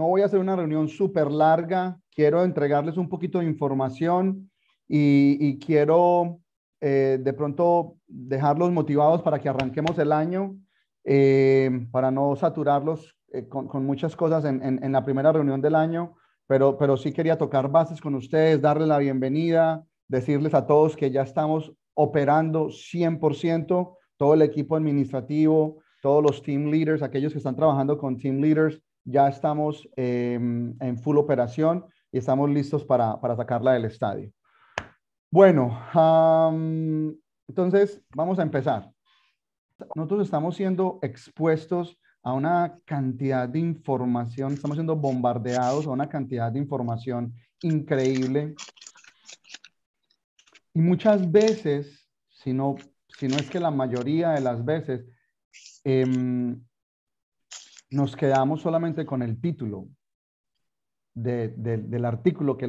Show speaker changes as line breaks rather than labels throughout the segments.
no voy a hacer una reunión súper larga, quiero entregarles un poquito de información y, quiero eh, de pronto dejarlos motivados para que arranquemos el año, eh, para no saturarlos eh, con, muchas cosas en, la primera reunión del año, pero, pero sí quería tocar bases con ustedes, darles la bienvenida, decirles a todos que ya estamos operando 100%, todo el equipo administrativo, todos los team leaders, aquellos que están trabajando con team leaders, ya estamos em, en full operación y estamos listos para, para sacarla del estadio. Bueno, entonces vamos a empezar. Nosotros estamos siendo expuestos a una cantidad de información, estamos siendo bombardeados a una cantidad de información increíble. Y muchas veces, si no, si no es que la mayoría de las veces, em, nos quedamos solamente con el título del artículo que,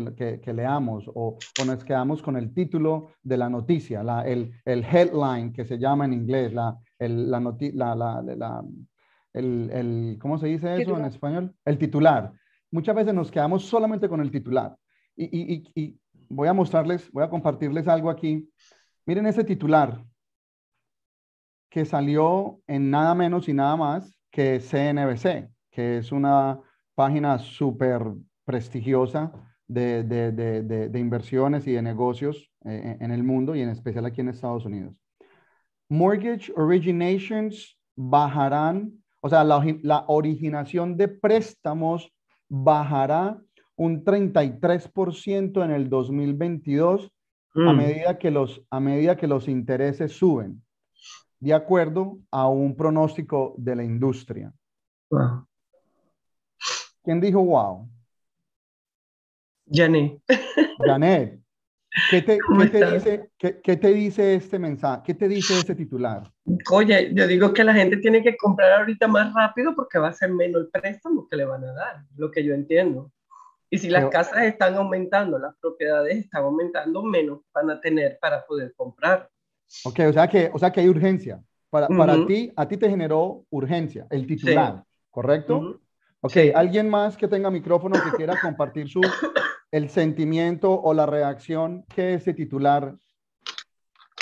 leamos o, nos quedamos con el título de la noticia, el, headline que se llama en inglés, la, el, ¿cómo se dice eso en español? El titular. Muchas veces nos quedamos solamente con el titular. y voy a mostrarles, voy a compartirles algo aquí. Miren ese titular que salió en nada menos y nada más que CNBC, que es una página súper prestigiosa de, inversiones y de negocios eh, en el mundo y en especial aquí en Estados Unidos. Mortgage originations bajarán, o sea, la, originación de préstamos bajará un 33% en el 2022 a, mm. medida que los, a medida que los intereses suben de acuerdo a un pronóstico de la industria. ¿Quién dijo wow? Janet. Janet. ¿Qué te, dice, este mensaje? ¿Qué te dice este titular?
Oye, yo digo que la gente tiene que comprar ahorita más rápido porque va a ser menos el préstamo que le van a dar, lo que yo entiendo. Y si las casas están aumentando, las propiedades están aumentando, menos van a tener para poder comprar.
Ok, o sea que, o sea que hay urgencia. Para, para ti, a ti te generó urgencia, el titular, ¿correcto? Ok, alguien más que tenga micrófono que quiera compartir su, el sentimiento o la reacción que ese titular.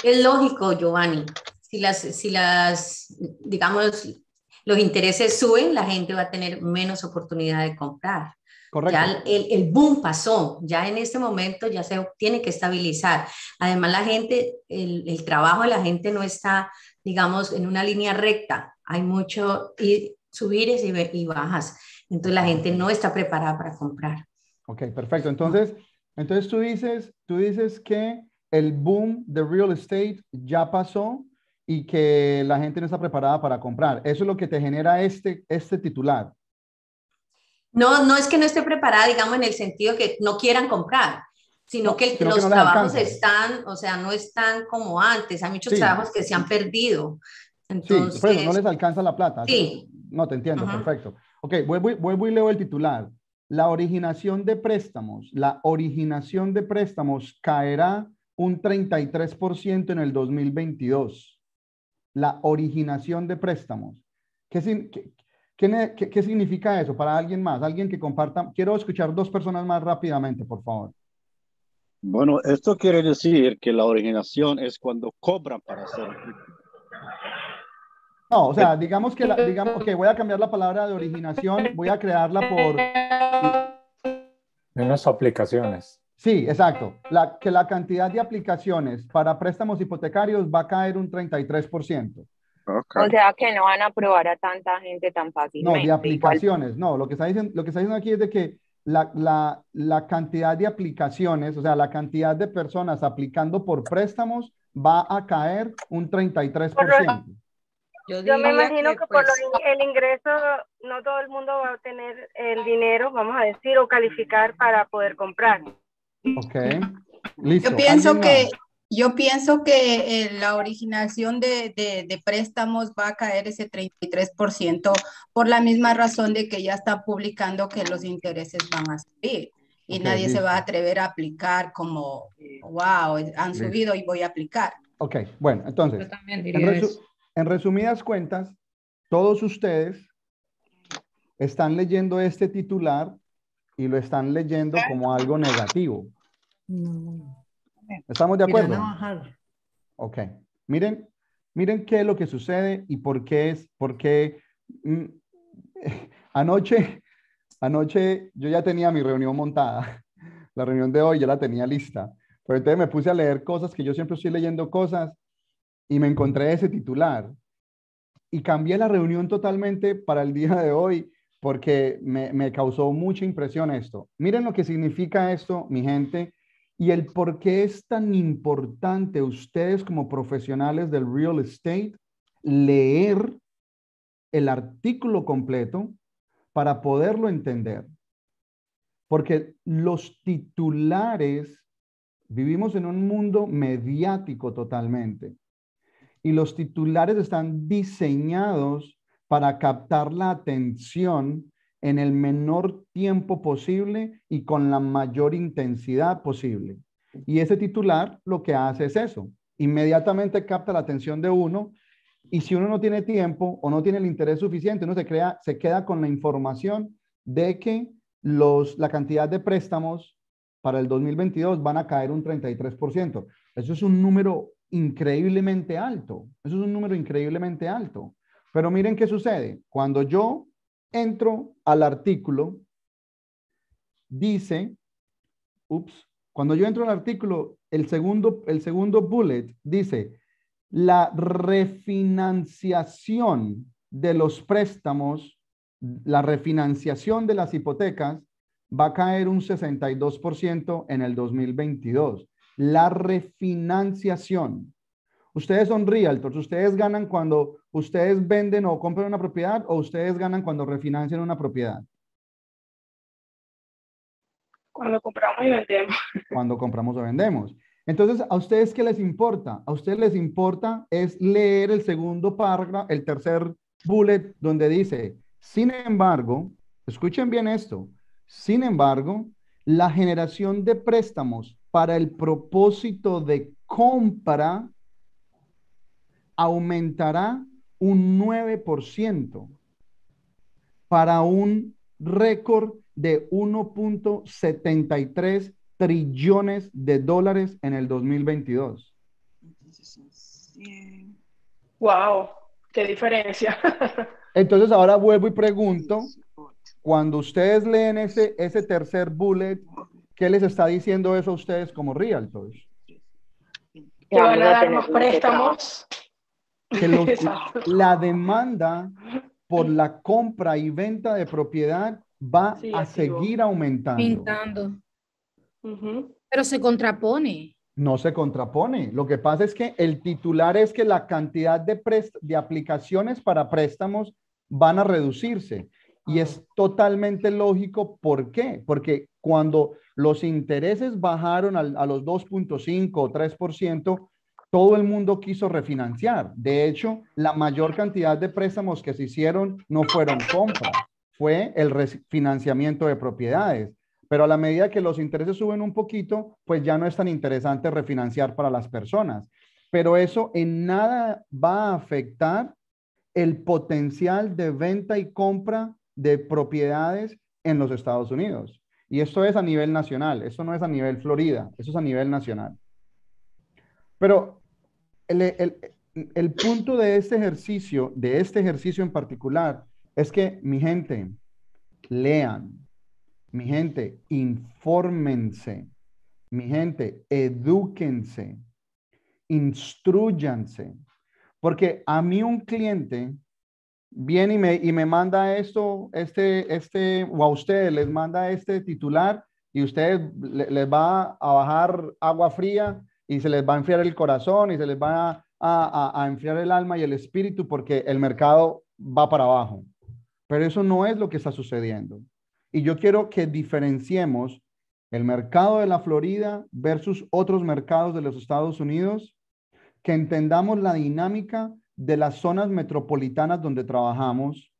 Es lógico, Giovanni. Si las, si las, digamos, los intereses suben, la gente va a tener menos oportunidad de comprar. Correcto. el, boom pasó, ya en este momento ya se tiene que estabilizar. Además, la gente, el, el trabajo de la gente no está, digamos, en una línea recta. Hay mucho y subires y, bajas. Entonces la gente no está preparada para
comprar. Ok, perfecto. Entonces, entonces tú dices, tú dices que el boom de real estate ya pasó y que la gente no está preparada para comprar. Eso es lo que te genera este, este titular.
No, no es que no esté preparada, digamos, en el sentido que no quieran comprar, sino que, los trabajos están, o sea, no están como antes. Hay muchos trabajos que se han perdido.
Entonces, no les alcanza la plata. Sí. No, te entiendo, perfecto. Ok, vuelvo, y leo el titular. La originación de préstamos, la originación de préstamos caerá un 33% en el 2022. La originación de préstamos. ¿Qué, ¿Qué, significa eso para alguien más? Alguien que comparta. Quiero escuchar dos personas más rápidamente, por favor. Bueno, esto quiere decir que la originación es cuando cobran para hacer. No, o sea, digamos que, digamos que voy a cambiar la palabra de originación, voy a crearla por... Unas aplicaciones. Sí, exacto. La, que la cantidad de aplicaciones para préstamos hipotecarios va a caer un 33%. O
sea que no van a aprobar a tanta gente tan fácilmente. No, de aplicaciones,
no. Lo que, está diciendo, aquí es de que la, cantidad de aplicaciones, o sea, la cantidad de personas aplicando por préstamos va a caer un 33%.
yo, yo, me imagino que, por pues, el ingreso no todo el mundo va a tener el dinero, vamos a decir, o calificar para poder comprar.
Ok. Listo. Yo pienso que,
yo pienso que eh, la originación de, de, préstamos va a caer ese 33% por la misma razón de que ya está publicando que los intereses van a subir y nadie se va a atrever a aplicar como, wow, han subido y voy a aplicar.
Ok, bueno, entonces, en, resumidas cuentas, todos ustedes están leyendo este titular y lo están leyendo como algo negativo. ¿Estamos de acuerdo? Ok. Miren, miren qué es lo que sucede y por qué es, por qué mm, anoche, anoche yo ya tenía mi reunión montada. La reunión de hoy ya la tenía lista. Pero entonces me puse a leer cosas que yo siempre estoy leyendo cosas y me encontré ese titular. Y cambié la reunión totalmente para el día de hoy porque me, me causó mucha impresión esto. Miren lo que significa esto, mi gente, y el por qué es tan importante ustedes como profesionales del real estate leer el artículo completo para poderlo entender. Porque los titulares, vivimos en un mundo mediático totalmente, y los titulares están diseñados para captar la atención en el menor tiempo posible y con la mayor intensidad posible. Y ese titular lo que hace es eso, inmediatamente capta la atención de uno y si uno no tiene tiempo o no tiene el interés suficiente, uno se, crea, se queda con la información de que los, la cantidad de préstamos para el 2022 van a caer un 33%. Eso es un número increíblemente alto. Eso es un número increíblemente alto. Pero miren qué sucede. Cuando yo entro al artículo, dice, ups, cuando yo entro al artículo, el segundo, el segundo bullet dice, la refinanciación de los préstamos, la refinanciación de las hipotecas va a caer un 62% en el 2022. La refinanciación. Ustedes son realtors, ustedes ganan cuando ustedes venden o compran una propiedad o ustedes ganan cuando refinancian una propiedad.
Cuando compramos y vendemos.
Cuando compramos o vendemos. Entonces, ¿a ustedes qué les importa? A ustedes les importa es leer el segundo párrafo, el tercer bullet, donde dice, sin embargo, escuchen bien esto, sin embargo, la generación de préstamos para el propósito de compra aumentará un 9% para un récord de 1.73 trillones de dólares en el 2022.
¡Wow! ¡Qué diferencia!
Entonces ahora vuelvo y pregunto, cuando ustedes leen ese, ese tercer bullet, ¿qué les está diciendo eso a ustedes como realtors? Que van a préstamos que la demanda por la compra y venta de propiedad va a seguir aumentando.
Pero se contrapone.
No se contrapone. Lo que pasa es que el titular es que la cantidad de, de aplicaciones para préstamos van a reducirse. Y es totalmente lógico. ¿Por qué? Porque cuando los intereses bajaron a, a los 2.5 o 3%, todo el mundo quiso refinanciar. De hecho, la mayor cantidad de préstamos que se hicieron no fueron compras, fue el refinanciamiento de propiedades. Pero a la medida que los intereses suben un poquito, pues ya no es tan interesante refinanciar para las personas. Pero eso en nada va a afectar el potencial de venta y compra de propiedades en los Estados Unidos. Y esto es a nivel nacional, Eso no es a nivel Florida, eso es a nivel nacional. Pero el, punto de este ejercicio, de este ejercicio en particular, es que mi gente, lean, mi gente, infórmense, mi gente, edúquense, instruyanse. Porque a mí un cliente viene y me, y me manda esto, este, este, o a ustedes les manda este titular y ustedes les va a bajar agua fría y se les va a enfriar el corazón y se les va a, enfriar el alma y el espíritu porque el mercado va para abajo. Pero eso no es lo que está sucediendo. Y yo quiero que diferenciemos el mercado de la Florida versus otros mercados de los Estados Unidos, que entendamos la dinámica de las zonas metropolitanas donde trabajamos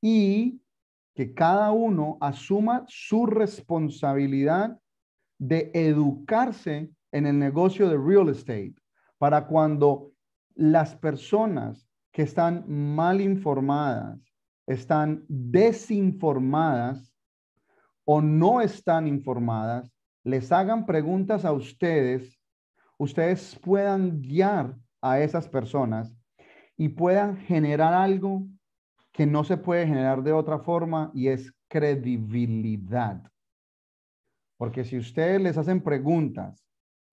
y que cada uno asuma su responsabilidad de educarse en el negocio de real estate para cuando las personas que están mal informadas, están desinformadas o no están informadas, les hagan preguntas a ustedes, ustedes puedan guiar a esas personas y puedan generar algo que no se puede generar de otra forma y es credibilidad. Porque si ustedes les hacen preguntas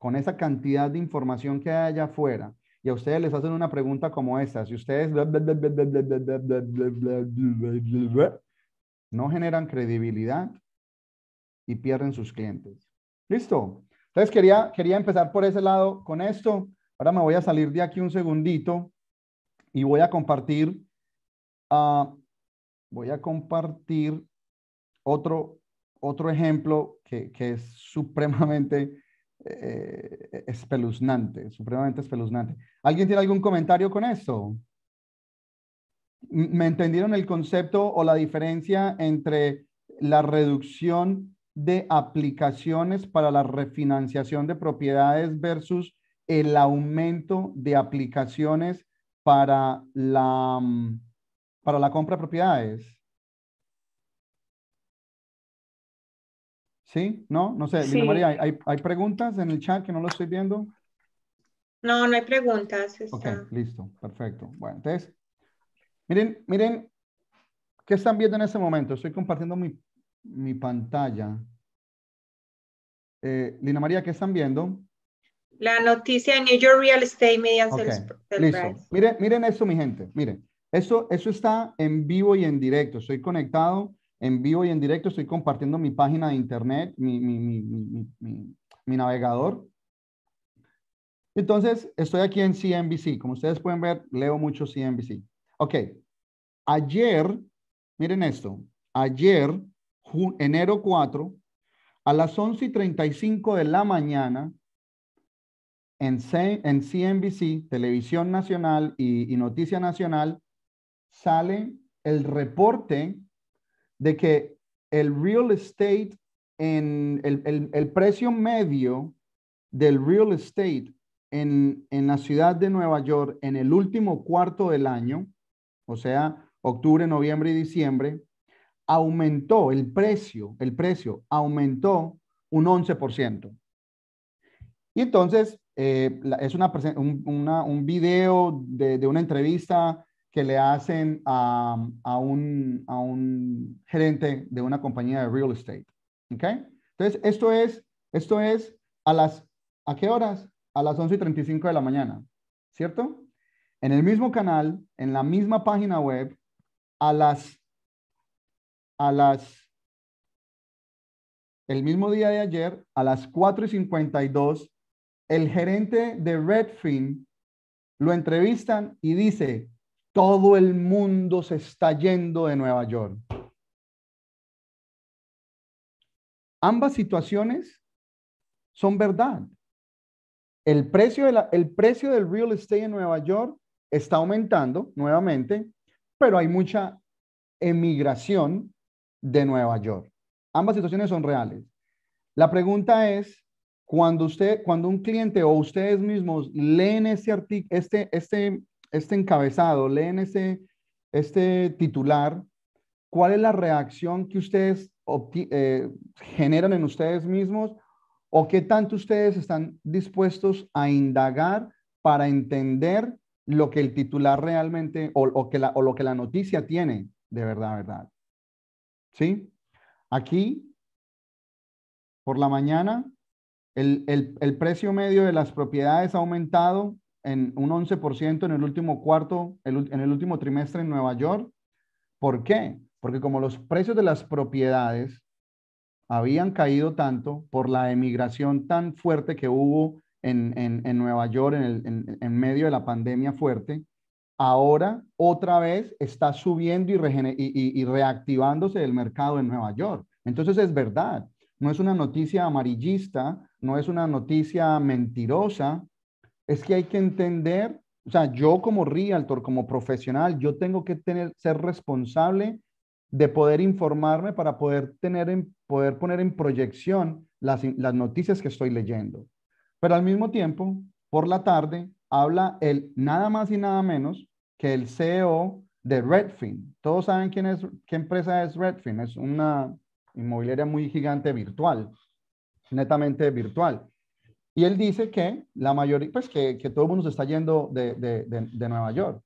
con esa cantidad de información que hay allá afuera y a ustedes les hacen una pregunta como esta, si ustedes no generan credibilidad y pierden sus clientes. ¿Listo? Entonces quería, quería empezar por ese lado con esto. Ahora me voy a salir de aquí un segundito y voy a compartir, voy a compartir otro, otro ejemplo que, que es supremamente eh, espeluznante, supremamente espeluznante. ¿Alguien tiene algún comentario con eso? ¿Me entendieron el concepto o la diferencia entre la reducción de aplicaciones para la refinanciación de propiedades versus el aumento de aplicaciones para la, mm, para la compra de propiedades? ¿Sí? ¿No? No sé, Lina María, ¿hay, preguntas en el chat que no lo estoy viendo?
No, no hay preguntas.
Ok, listo, perfecto. Bueno, entonces, miren, miren, ¿qué están viendo en este momento? Estoy compartiendo mi, pantalla. Eh, Lina María, ¿qué están viendo?
La noticia de New York Real Estate Media. okay. Listo.
Miren, miren eso, mi gente. Miren, eso, eso está en vivo y en directo. Estoy conectado en vivo y en directo. Estoy compartiendo mi página de internet, mi, navegador. Entonces, estoy aquí en CNBC. Como ustedes pueden ver, leo mucho CNBC. Ok. Ayer, miren esto. Ayer, enero 4, a las 11 y 35 de la mañana, en, en CNBC, Televisión Nacional y, y Noticia Nacional, sale el reporte de que el real estate en el, precio medio del real estate en, la ciudad de Nueva York en el último cuarto del año, o sea, octubre, noviembre y diciembre, aumentó el precio, el precio aumentó un 11%. Y entonces, eh, es una, un, video de, de, una entrevista que le hacen a, a, un, a un gerente de una compañía de real estate. ...¿Ok? Entonces, esto es, esto es a las, ¿a qué horas? A las 11 y 35 de la mañana, ¿cierto? En el mismo canal, en la misma página web, a las, a las, el mismo día de ayer, a las 4 y 52, el gerente de Redfin lo entrevistan y dice, todo el mundo se está yendo de Nueva York. Ambas situaciones son verdad. El precio, de el precio del real estate en Nueva York está aumentando nuevamente, pero hay mucha emigración de Nueva York. Ambas situaciones son reales. La pregunta es, cuando usted, cuando un cliente o ustedes mismos leen este, este, este este encabezado, leen este, este titular, ¿cuál es la reacción que ustedes eh, generan en ustedes mismos o qué tanto ustedes están dispuestos a indagar para entender lo que el titular realmente o, que la, o lo que la noticia tiene de verdad, verdad? ¿Sí? Aquí, por la mañana, el, el, el precio medio de las propiedades ha aumentado en un 11% en el último cuarto, en el último trimestre en Nueva York. ¿Por qué? Porque como los precios de las propiedades habían caído tanto por la emigración tan fuerte que hubo en, Nueva York en, medio de la pandemia fuerte, ahora otra vez está subiendo y, y, y reactivándose el mercado en Nueva York. Entonces es verdad, no es una noticia amarillista, no es una noticia mentirosa, es que hay que entender, o sea, yo como realtor, como profesional, yo tengo que tener, ser responsable de poder informarme para poder, tener en, poder poner en proyección las, las noticias que estoy leyendo. Pero al mismo tiempo, por la tarde, habla el nada más y nada menos que el CEO de Redfin. Todos saben quién es, qué empresa es Redfin. Es una inmobiliaria muy gigante virtual, netamente virtual. Y él dice que la mayoría, pues que, todo el mundo se está yendo de, Nueva York.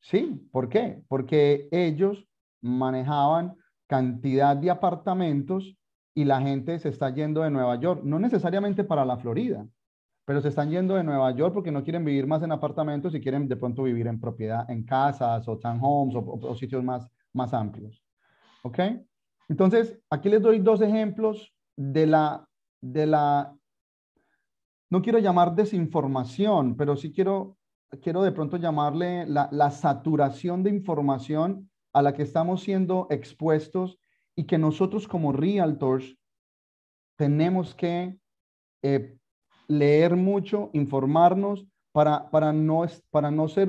Sí, ¿por qué? Porque ellos manejaban cantidad de apartamentos y la gente se está yendo de Nueva York, no necesariamente para la Florida, pero se están yendo de Nueva York porque no quieren vivir más en apartamentos y quieren de pronto vivir en propiedad, en casas o townhomes o, o, sitios más, más amplios. ¿Ok? Entonces, aquí les doy dos ejemplos de la, de la no quiero llamar desinformación, pero sí quiero, quiero de pronto llamarle la, saturación de información a la que estamos siendo expuestos y que nosotros como realtors tenemos que eh, leer mucho, informarnos para, para, no, para no ser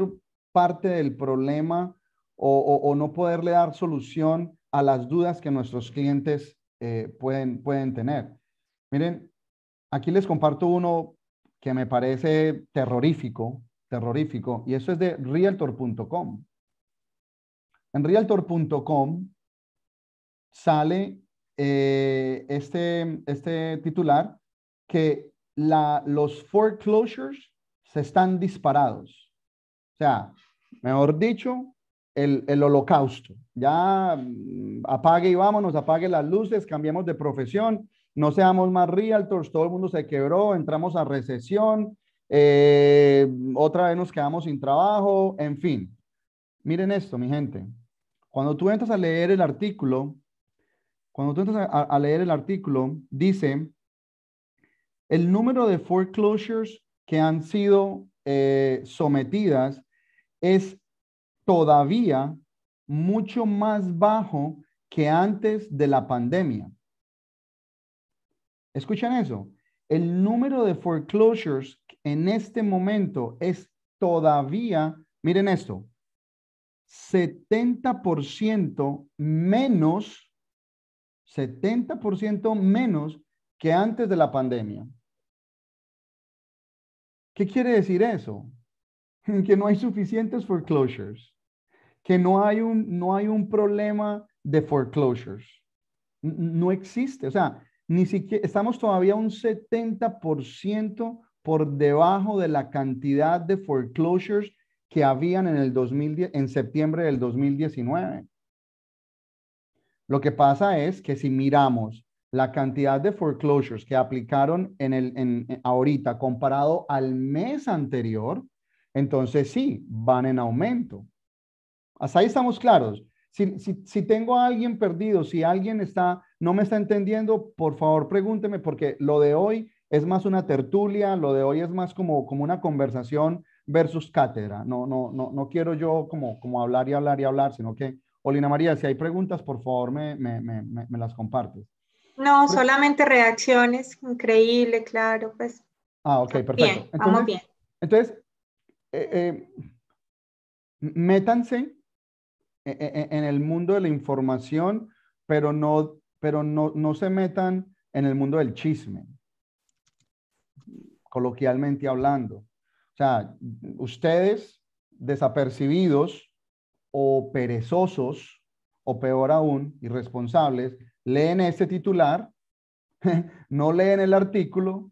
parte del problema o, no poderle dar solución a las dudas que nuestros clientes eh, pueden, pueden tener. Miren, Aquí les comparto uno que me parece terrorífico, terrorífico, y eso es de realtor.com. En realtor.com sale eh, este, este titular que la, los foreclosures se están disparados. O sea, mejor dicho, el, el holocausto. Ya mm, apague y vámonos, apague las luces, cambiemos de profesión, no seamos más realtors, todo el mundo se quebró, entramos a recesión, eh, otra vez nos quedamos sin trabajo, en fin. Miren esto, mi gente. Cuando tú entras a leer el artículo, cuando tú entras a, leer el artículo, dice el número de foreclosures que han sido eh, sometidas es todavía mucho más bajo que antes de la pandemia. Escuchan eso. El número de foreclosures en este momento es todavía, miren esto, 70% menos, 70% menos que antes de la pandemia. ¿Qué quiere decir eso? Que no hay suficientes foreclosures, que no hay un, no hay un problema de foreclosures. No existe. O sea, ni siquiera, estamos todavía un 70% por debajo de la cantidad de foreclosures que habían en, en septiembre del 2019. Lo que pasa es que si miramos la cantidad de foreclosures que aplicaron en ahorita comparado al mes anterior, entonces sí, van en aumento. Hasta ahí estamos claros. Si, tengo a alguien perdido, si alguien está, no me está entendiendo, por favor pregúnteme, porque lo de hoy es más una tertulia, lo de hoy es más como, como una conversación versus cátedra. No, no, no, quiero yo como, como hablar y hablar y hablar, sino que, Olina María, si hay preguntas, por favor me, las compartes.
No, solamente reacciones, increíble, claro, pues.
Ah, ok, perfecto. entonces, eh, eh, métanse e, e, e, en el mundo de la información, pero no, pero no, no se metan en el mundo del chisme, coloquialmente hablando. O sea, ustedes desapercibidos o perezosos, o peor aún, irresponsables, leen este titular, no leen el artículo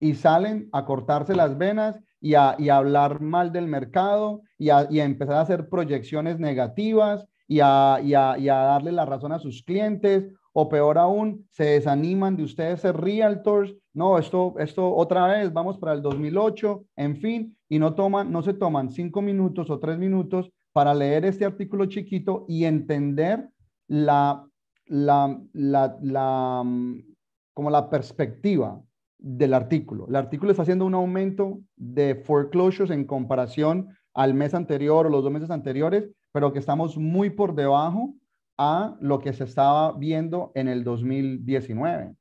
y salen a cortarse las venas y a, hablar mal del mercado y a, empezar a hacer proyecciones negativas y a, darle la razón a sus clientes o peor aún, se desaniman de ustedes ser realtors, no, esto, esto otra vez, vamos para el 2008, en fin, y no toman, no se toman cinco minutos o tres minutos para leer este artículo chiquito y entender la, la, la, la mm, como la perspectiva del artículo. El artículo está haciendo un aumento de foreclosures en comparación al mes anterior o los dos meses anteriores, pero que estamos muy por debajo a lo que se estaba viendo en el 2019.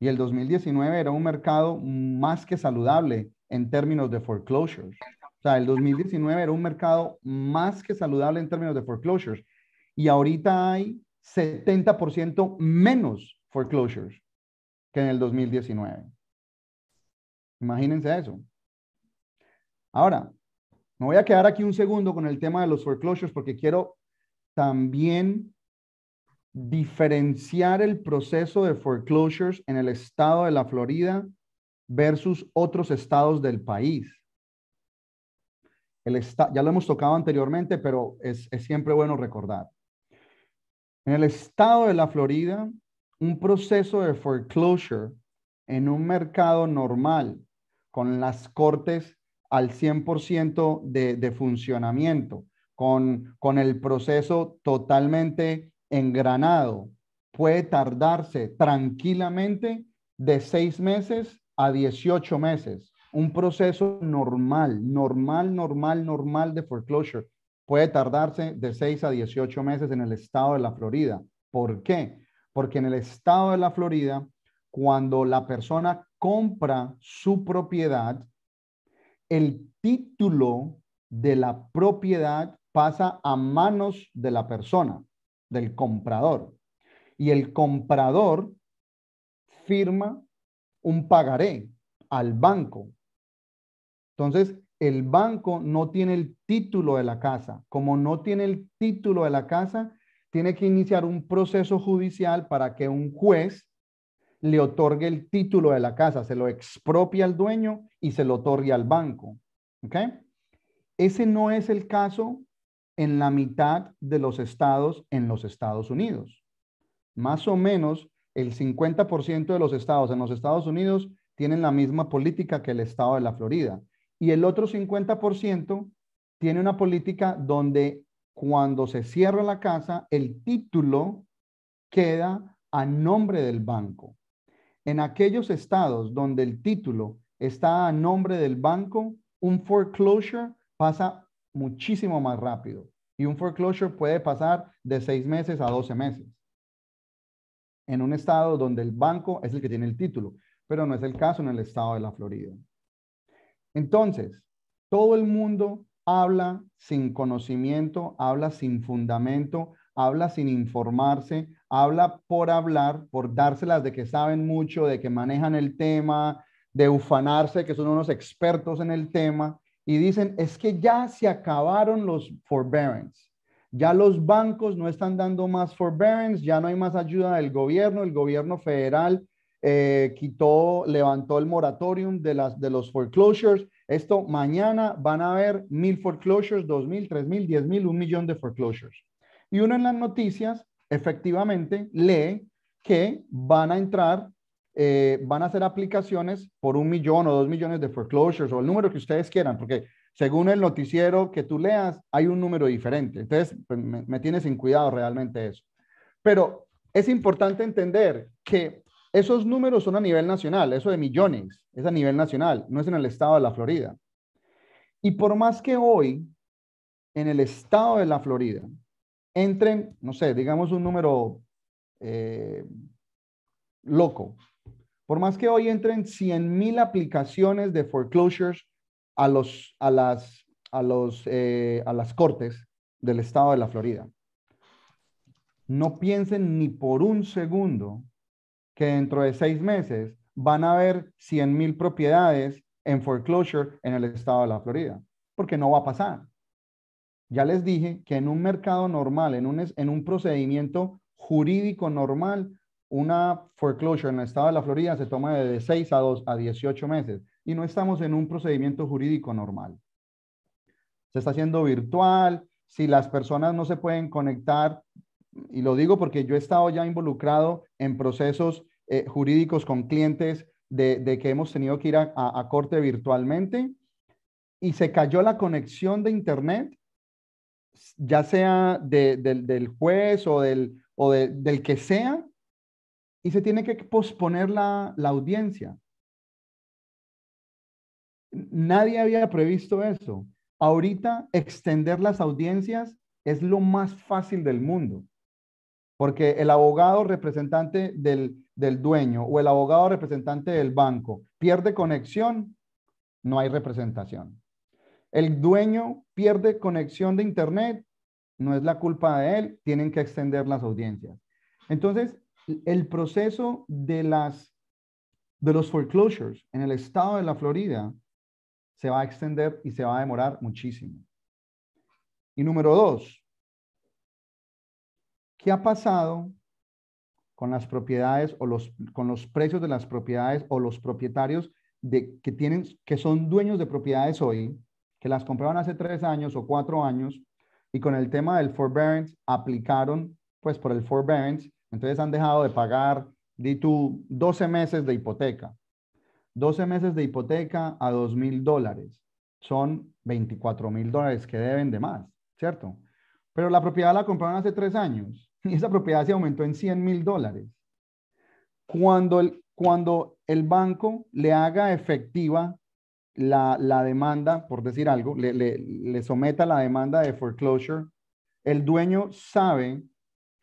Y el 2019 era un mercado más que saludable en términos de foreclosures. O sea, el 2019 era un mercado más que saludable en términos de foreclosures. Y ahorita hay 70% menos foreclosures que en el 2019. Imagínense eso. Ahora, me voy a quedar aquí un segundo con el tema de los foreclosures porque quiero también diferenciar el proceso de foreclosures en el estado de la Florida versus otros estados del país. El estado ya lo hemos tocado anteriormente, pero es siempre bueno recordar. En el estado de la Florida, un proceso de foreclosure en un mercado normal con las cortes al 100% de, de funcionamiento, con, con el proceso totalmente engranado. Puede tardarse tranquilamente de seis meses a 18 meses. Un proceso normal, normal, normal, normal de foreclosure puede tardarse de 6 a 18 meses en el estado de la Florida. ¿Por qué? Porque en el estado de la Florida, cuando la persona compra su propiedad, el título de la propiedad pasa a manos de la persona, del comprador. Y el comprador firma un pagaré al banco. Entonces, el banco no tiene el título de la casa. Como no tiene el título de la casa, tiene que iniciar un proceso judicial para que un juez le otorgue el título de la casa, se lo expropia al dueño y se lo otorgue al banco. Ese no es el caso en la mitad de los estados en los Estados Unidos. Más o menos el 50% de los estados en los Estados Unidos tienen la misma política que el estado de la Florida. Y el otro 50% tiene una política donde cuando se cierra la casa, el título queda a nombre del banco. En aquellos estados donde el título está a nombre del banco, un foreclosure pasa muchísimo más rápido y un foreclosure puede pasar de seis meses a doce meses en un estado donde el banco es el que tiene el título, pero no es el caso en el estado de la Florida. Entonces, todo el mundo habla sin conocimiento, habla sin fundamento, habla sin informarse, habla por hablar, por dárselas de que saben mucho, de que manejan el tema, de ufanarse, que son unos expertos en el tema, y dicen, es que ya se acabaron los forbearance. Ya los bancos no están dando más forbearance, ya no hay más ayuda del gobierno, el gobierno federal eh, quitó, levantó el moratorium de, las, de los foreclosures. Esto mañana van a haber mil foreclosures, dos mil, tres mil, diez mil, un millón de foreclosures. Y uno en las noticias efectivamente lee que van a entrar, eh, van a hacer aplicaciones por un millón o dos millones de foreclosures o el número que ustedes quieran, porque según el noticiero que tú leas, hay un número diferente. Entonces, pues, me, me tiene sin cuidado realmente eso. Pero es importante entender que esos números son a nivel nacional, eso de millones es a nivel nacional, no es en el estado de la Florida. Y por más que hoy en el estado de la Florida entren, no sé, digamos un número eh, loco. Por más que hoy entren 100.000 aplicaciones de foreclosures a, los, a, las, a, los, eh, a las cortes del estado de la Florida, no piensen ni por un segundo que dentro de seis meses van a haber 100.000 propiedades en foreclosure en el estado de la Florida, porque no va a pasar. Ya les dije que en un mercado normal, en un, en un procedimiento jurídico normal, una foreclosure en el estado de la Florida se toma de 6 a 2 a 18 meses y no estamos en un procedimiento jurídico normal. Se está haciendo virtual, si las personas no se pueden conectar, y lo digo porque yo he estado ya involucrado en procesos eh, jurídicos con clientes de, que hemos tenido que ir a corte virtualmente y se cayó la conexión de Internet ya sea del juez o del, o del que sea, y se tiene que posponer la, audiencia. Nadie había previsto eso. Ahorita extender las audiencias es lo más fácil del mundo, porque el abogado representante del dueño o el abogado representante del banco pierde conexión, no hay representación el dueño pierde conexión de Internet, no es la culpa de él, tienen que extender las audiencias. Entonces, el proceso de, las, de los foreclosures en el estado de la Florida se va a extender y se va a demorar muchísimo. Y número dos, ¿qué ha pasado con las propiedades o los, con los precios de las propiedades o los propietarios de, que, tienen, que son dueños de propiedades hoy que las compraron hace tres años o cuatro años y con el tema del forbearance aplicaron pues por el forbearance, entonces han dejado de pagar, di tú, 12 meses de hipoteca. 12 meses de hipoteca a 2 mil dólares. Son 24 mil dólares que deben de más, ¿cierto? Pero la propiedad la compraron hace tres años y esa propiedad se aumentó en 100 mil dólares. Cuando el, cuando el banco le haga efectiva la, demanda, por decir algo, le, le someta la demanda de foreclosure, el dueño sabe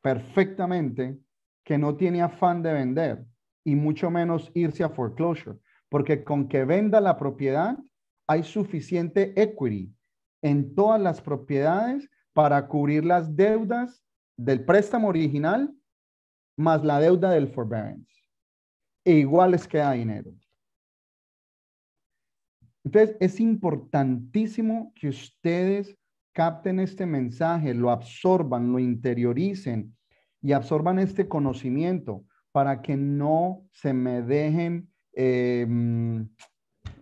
perfectamente que no tiene afán de vender y mucho menos irse a foreclosure, porque con que venda la propiedad hay suficiente equity en todas las propiedades para cubrir las deudas del préstamo original más la deuda del forbearance. E igual les queda dinero. Entonces, es importantísimo que ustedes capten este mensaje, lo absorban, lo interioricen y absorban este conocimiento para que no se me dejen eh, mm,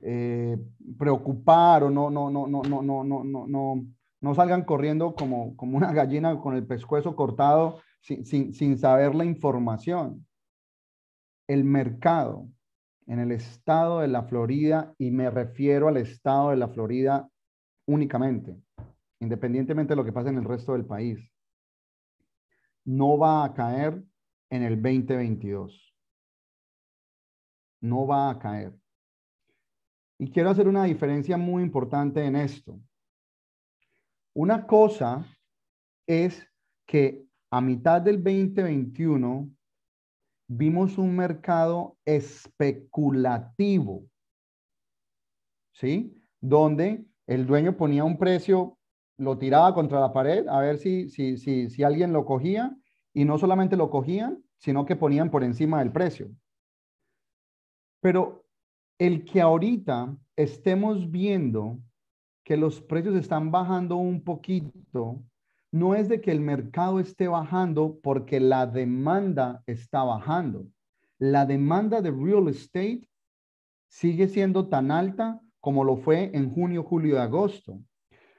eh, preocupar o no, no, no, no, no, no, no, no, salgan corriendo como, una gallina con el pescuezo cortado sin saber la información. El mercado, en el estado de la Florida, y me refiero al estado de la Florida únicamente, independientemente de lo que pase en el resto del país, no va a caer en el 2022. No va a caer. Y quiero hacer una diferencia muy importante en esto. Una cosa es que a mitad del 2021 vimos un mercado especulativo, ¿sí? Donde el dueño ponía un precio, lo tiraba contra la pared a ver si, si, si, alguien lo cogía y no solamente lo cogían, sino que ponían por encima del precio. Pero el que ahorita estemos viendo que los precios están bajando un poquito no es de que el mercado esté bajando porque la demanda está bajando. La demanda de real estate sigue siendo tan alta como lo fue en junio, julio y agosto.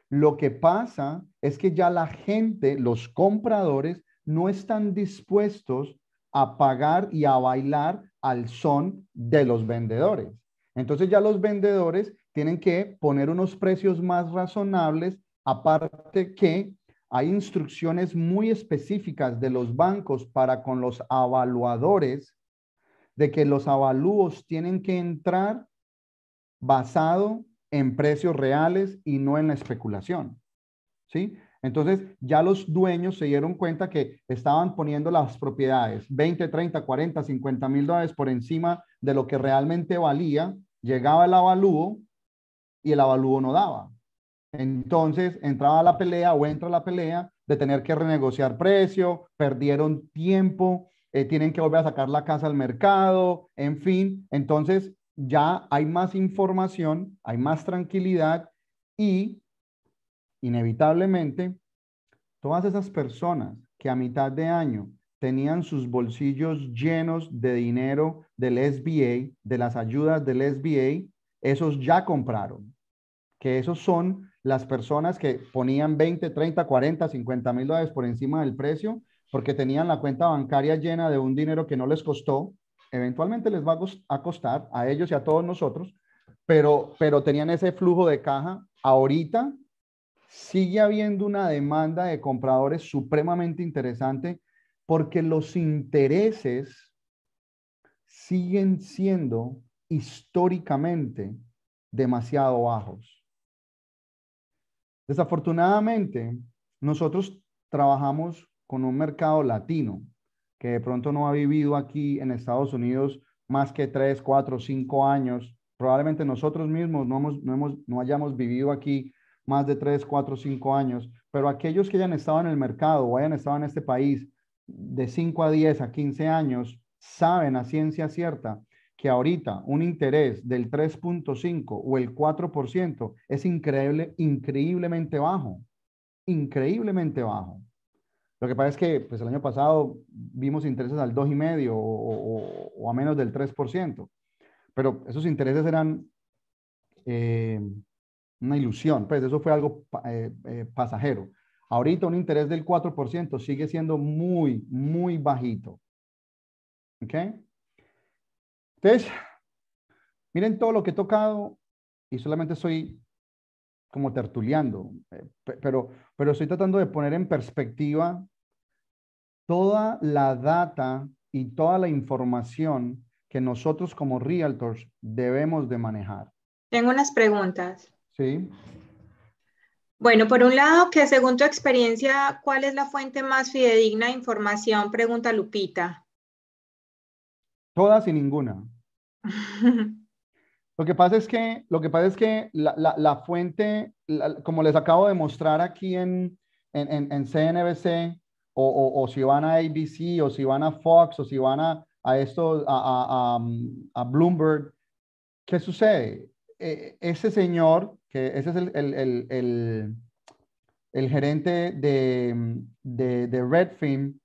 Lo que pasa es que ya la gente, los compradores, no están dispuestos a pagar y a bailar al son de los vendedores. Entonces ya los vendedores tienen que poner unos precios más razonables, aparte que hay instrucciones muy específicas de los bancos para con los evaluadores de que los avalúos tienen que entrar basado en precios reales y no en la especulación. ¿Sí? Entonces ya los dueños se dieron cuenta que estaban poniendo las propiedades 20, 30, 40, 50 mil dólares por encima de lo que realmente valía, llegaba el avalúo y el avalúo no daba. Entonces entraba la pelea o entra la pelea de tener que renegociar precio, perdieron tiempo, eh, tienen que volver a sacar la casa al mercado, en fin. Entonces ya hay más información, hay más tranquilidad y inevitablemente todas esas personas que a mitad de año tenían sus bolsillos llenos de dinero del SBA, de las ayudas del SBA, esos ya compraron, que esos son las personas que ponían 20, 30, 40, 50 mil dólares por encima del precio porque tenían la cuenta bancaria llena de un dinero que no les costó, eventualmente les va a costar a ellos y a todos nosotros, pero, pero tenían ese flujo de caja. Ahorita sigue habiendo una demanda de compradores supremamente interesante porque los intereses siguen siendo históricamente demasiado bajos. Desafortunadamente, nosotros trabajamos con un mercado latino que de pronto no ha vivido aquí en Estados Unidos más que 3, 4, cinco años. Probablemente nosotros mismos no, hemos, no, hayamos vivido aquí más de 3, 4, cinco años, pero aquellos que hayan estado en el mercado o hayan estado en este país de 5 a 10 a 15 años saben a ciencia cierta que ahorita un interés del 3.5 o el 4% es increíble, increíblemente bajo, increíblemente bajo. Lo que pasa es que pues, el año pasado vimos intereses al 2,5 o, o, o a menos del 3%, pero esos intereses eran eh, una ilusión, pues eso fue algo eh, eh, pasajero. Ahorita un interés del 4% sigue siendo muy, muy bajito. ¿Ok? Entonces, miren todo lo que he tocado y solamente soy como tertuleando, eh, pero, pero estoy tratando de poner en perspectiva toda la data y toda la información que nosotros como realtors debemos de manejar.
Tengo unas preguntas. Sí. Bueno, por un lado, que según tu experiencia, ¿cuál es la fuente más fidedigna de información? Pregunta Lupita.
Todas y ninguna. Lo que pasa es que, lo que, pasa es que la, fuente, como les acabo de mostrar aquí en, CNBC, o, o, si van a ABC, o si van a Fox, o si van a, esto, um, a, Bloomberg, ¿qué sucede? E, ese señor, que ese es el, gerente de, de, de Redfin,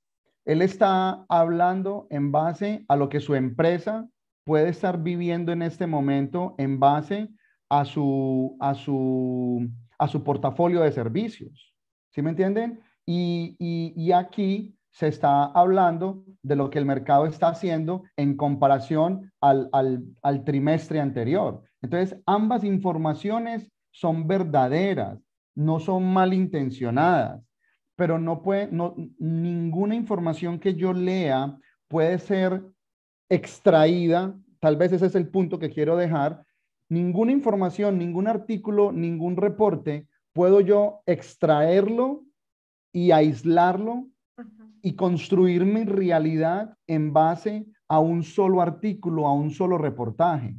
él está hablando en base a lo que su empresa puede estar viviendo en este momento en base a su, a su, a su portafolio de servicios. ¿Sí me entienden? Y, y, aquí se está hablando de lo que el mercado está haciendo en comparación al, al, al trimestre anterior. Entonces, ambas informaciones son verdaderas, no son malintencionadas, pero no puede, no, ninguna información que yo lea puede ser extraída, tal vez ese es el punto que quiero dejar, ninguna información, ningún artículo, ningún reporte puedo yo extraerlo y aislarlo y construir mi realidad en base a un solo artículo, a un solo reportaje.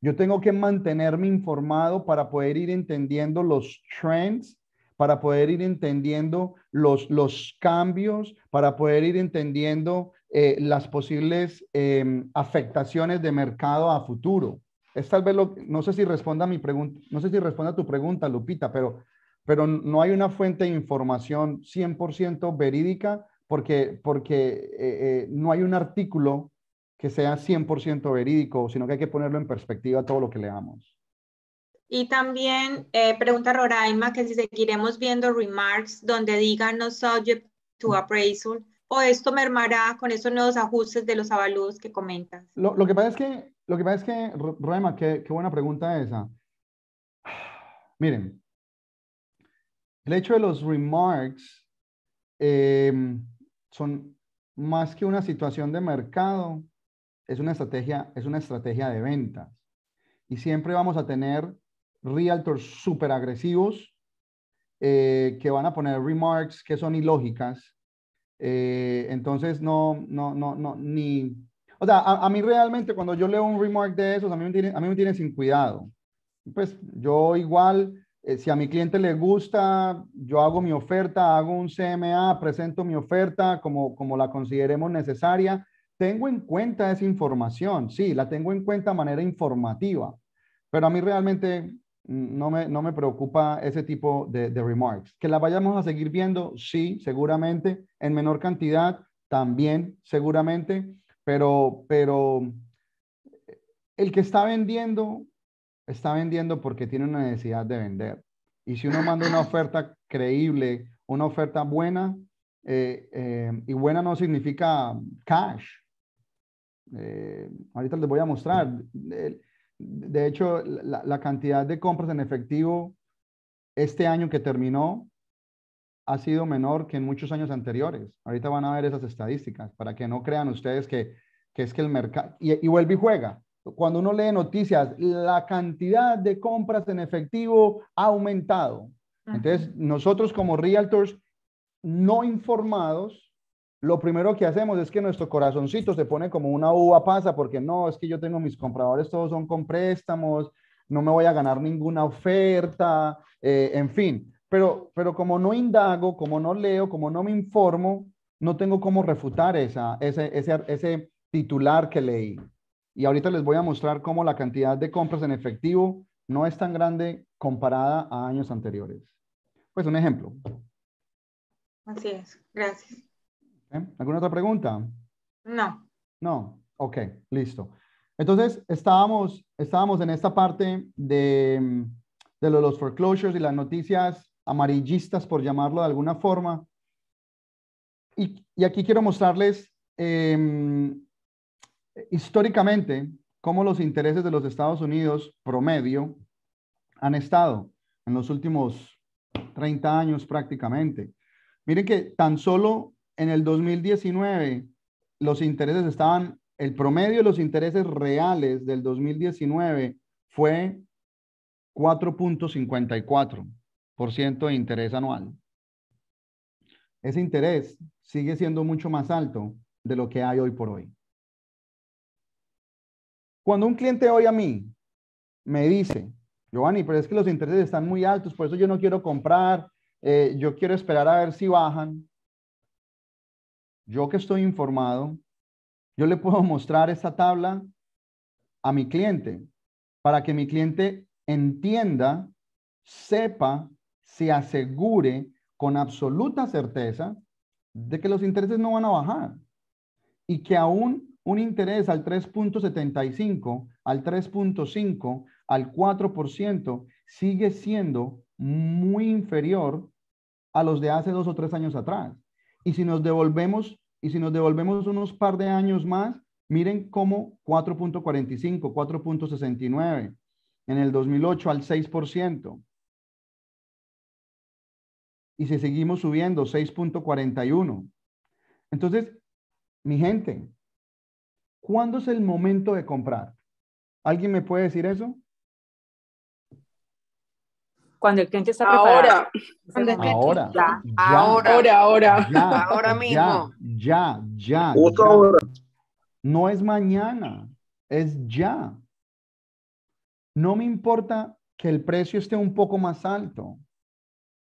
Yo tengo que mantenerme informado para poder ir entendiendo los trends, para poder ir entendiendo los, los cambios, para poder ir entendiendo eh, las posibles em, afectaciones de mercado a futuro. Es tal vez lo, no sé si responda a mi pregunta, no sé si responda a tu pregunta, Lupita, pero, pero no hay una fuente de información 100% verídica porque, porque eh, eh, no hay un artículo que sea 100% verídico, sino que hay que ponerlo en perspectiva todo lo que leamos.
Y también pregunta Roraima que si seguiremos viendo remarks donde digan no subject to appraisal, esto mermará con esos nuevos ajustes de los avaludos que comentas?
Lo, que pasa es que, lo que, pasa es que Rema, qué, buena pregunta esa. Miren, el hecho de los remarks em, son más que una situación de mercado, es una estrategia, es una estrategia de ventas. Y siempre vamos a tener realtors súper agresivos eh, que van a poner remarks que son ilógicas, eh, entonces, no, no, no, no, ni... O sea, a, mí realmente cuando yo leo un remark de esos, a mí me tiene a mí me tiene sin cuidado. Pues yo igual, eh, si a mi cliente le gusta, yo hago mi oferta, hago un CMA, presento mi oferta como, como la consideremos necesaria. Tengo en cuenta esa información, sí, la tengo en cuenta de manera informativa, pero a mí realmente no me, preocupa ese tipo de, remarks. Que la vayamos a seguir viendo, sí, seguramente, en menor cantidad, también, seguramente, pero, pero eh, el que está vendiendo, está vendiendo porque tiene una necesidad de vender. Y si uno manda una oferta creíble, una oferta buena, eh, eh, y buena no significa cash. ahorita les voy a mostrar. El, de hecho, la, cantidad de compras en efectivo este año que terminó ha sido menor que en muchos años anteriores. Ahorita van a ver esas estadísticas para que no crean ustedes que, que es que el mercado... y vuelve y juega. Cuando uno lee noticias, la cantidad de compras en efectivo ha aumentado. Entonces, nosotros como realtors no informados lo primero que hacemos es que nuestro corazoncito se pone como una uva pasa porque no, es que yo tengo mis compradores, todos son con préstamos, no me voy a ganar ninguna oferta, eh, en fin. Pero, pero como no indago, como no leo, como no me informo, no tengo cómo refutar esa, ese, ese titular que leí. Y ahorita les voy a mostrar cómo la cantidad de compras en efectivo no es tan grande comparada a años anteriores. Pues un ejemplo. Así es, gracias. ¿Eh? ¿Alguna otra pregunta? No. No, ok, listo. Entonces, estábamos, estábamos en esta parte de, de los foreclosures y las noticias amarillistas, por llamarlo de alguna forma. Y, y aquí quiero mostrarles em, históricamente cómo los intereses de los Estados Unidos promedio han estado en los últimos 30 años prácticamente. Miren que tan solo en el 2019 los intereses estaban, el promedio de los intereses reales del 2019 fue 4.54% de interés anual. Ese interés sigue siendo mucho más alto de lo que hay hoy por hoy. Cuando un cliente hoy a mí me dice, Giovanni, pero es que los intereses están muy altos, por eso yo no quiero comprar, eh, yo quiero esperar a ver si bajan, yo que estoy informado, yo le puedo mostrar esta tabla a mi cliente para que mi cliente entienda, sepa, se asegure con absoluta certeza de que los intereses no van a bajar y que aún un interés al 3.75, al 3.5, al 4% sigue siendo muy inferior a los de hace dos o tres años atrás. Y si nos devolvemos, y si nos devolvemos unos par de años más, miren cómo 4.45, 4.69, en el 2008 al 6%. Y si seguimos subiendo, 6.41. Entonces, mi gente, ¿cuándo es el momento de comprar? ¿Alguien me puede decir eso?
cuando el cliente está preparado. Ahora, ahora, ahora,
ahora, mismo. Ya, ya, No es mañana, es ya. No me importa que el precio esté un poco más alto.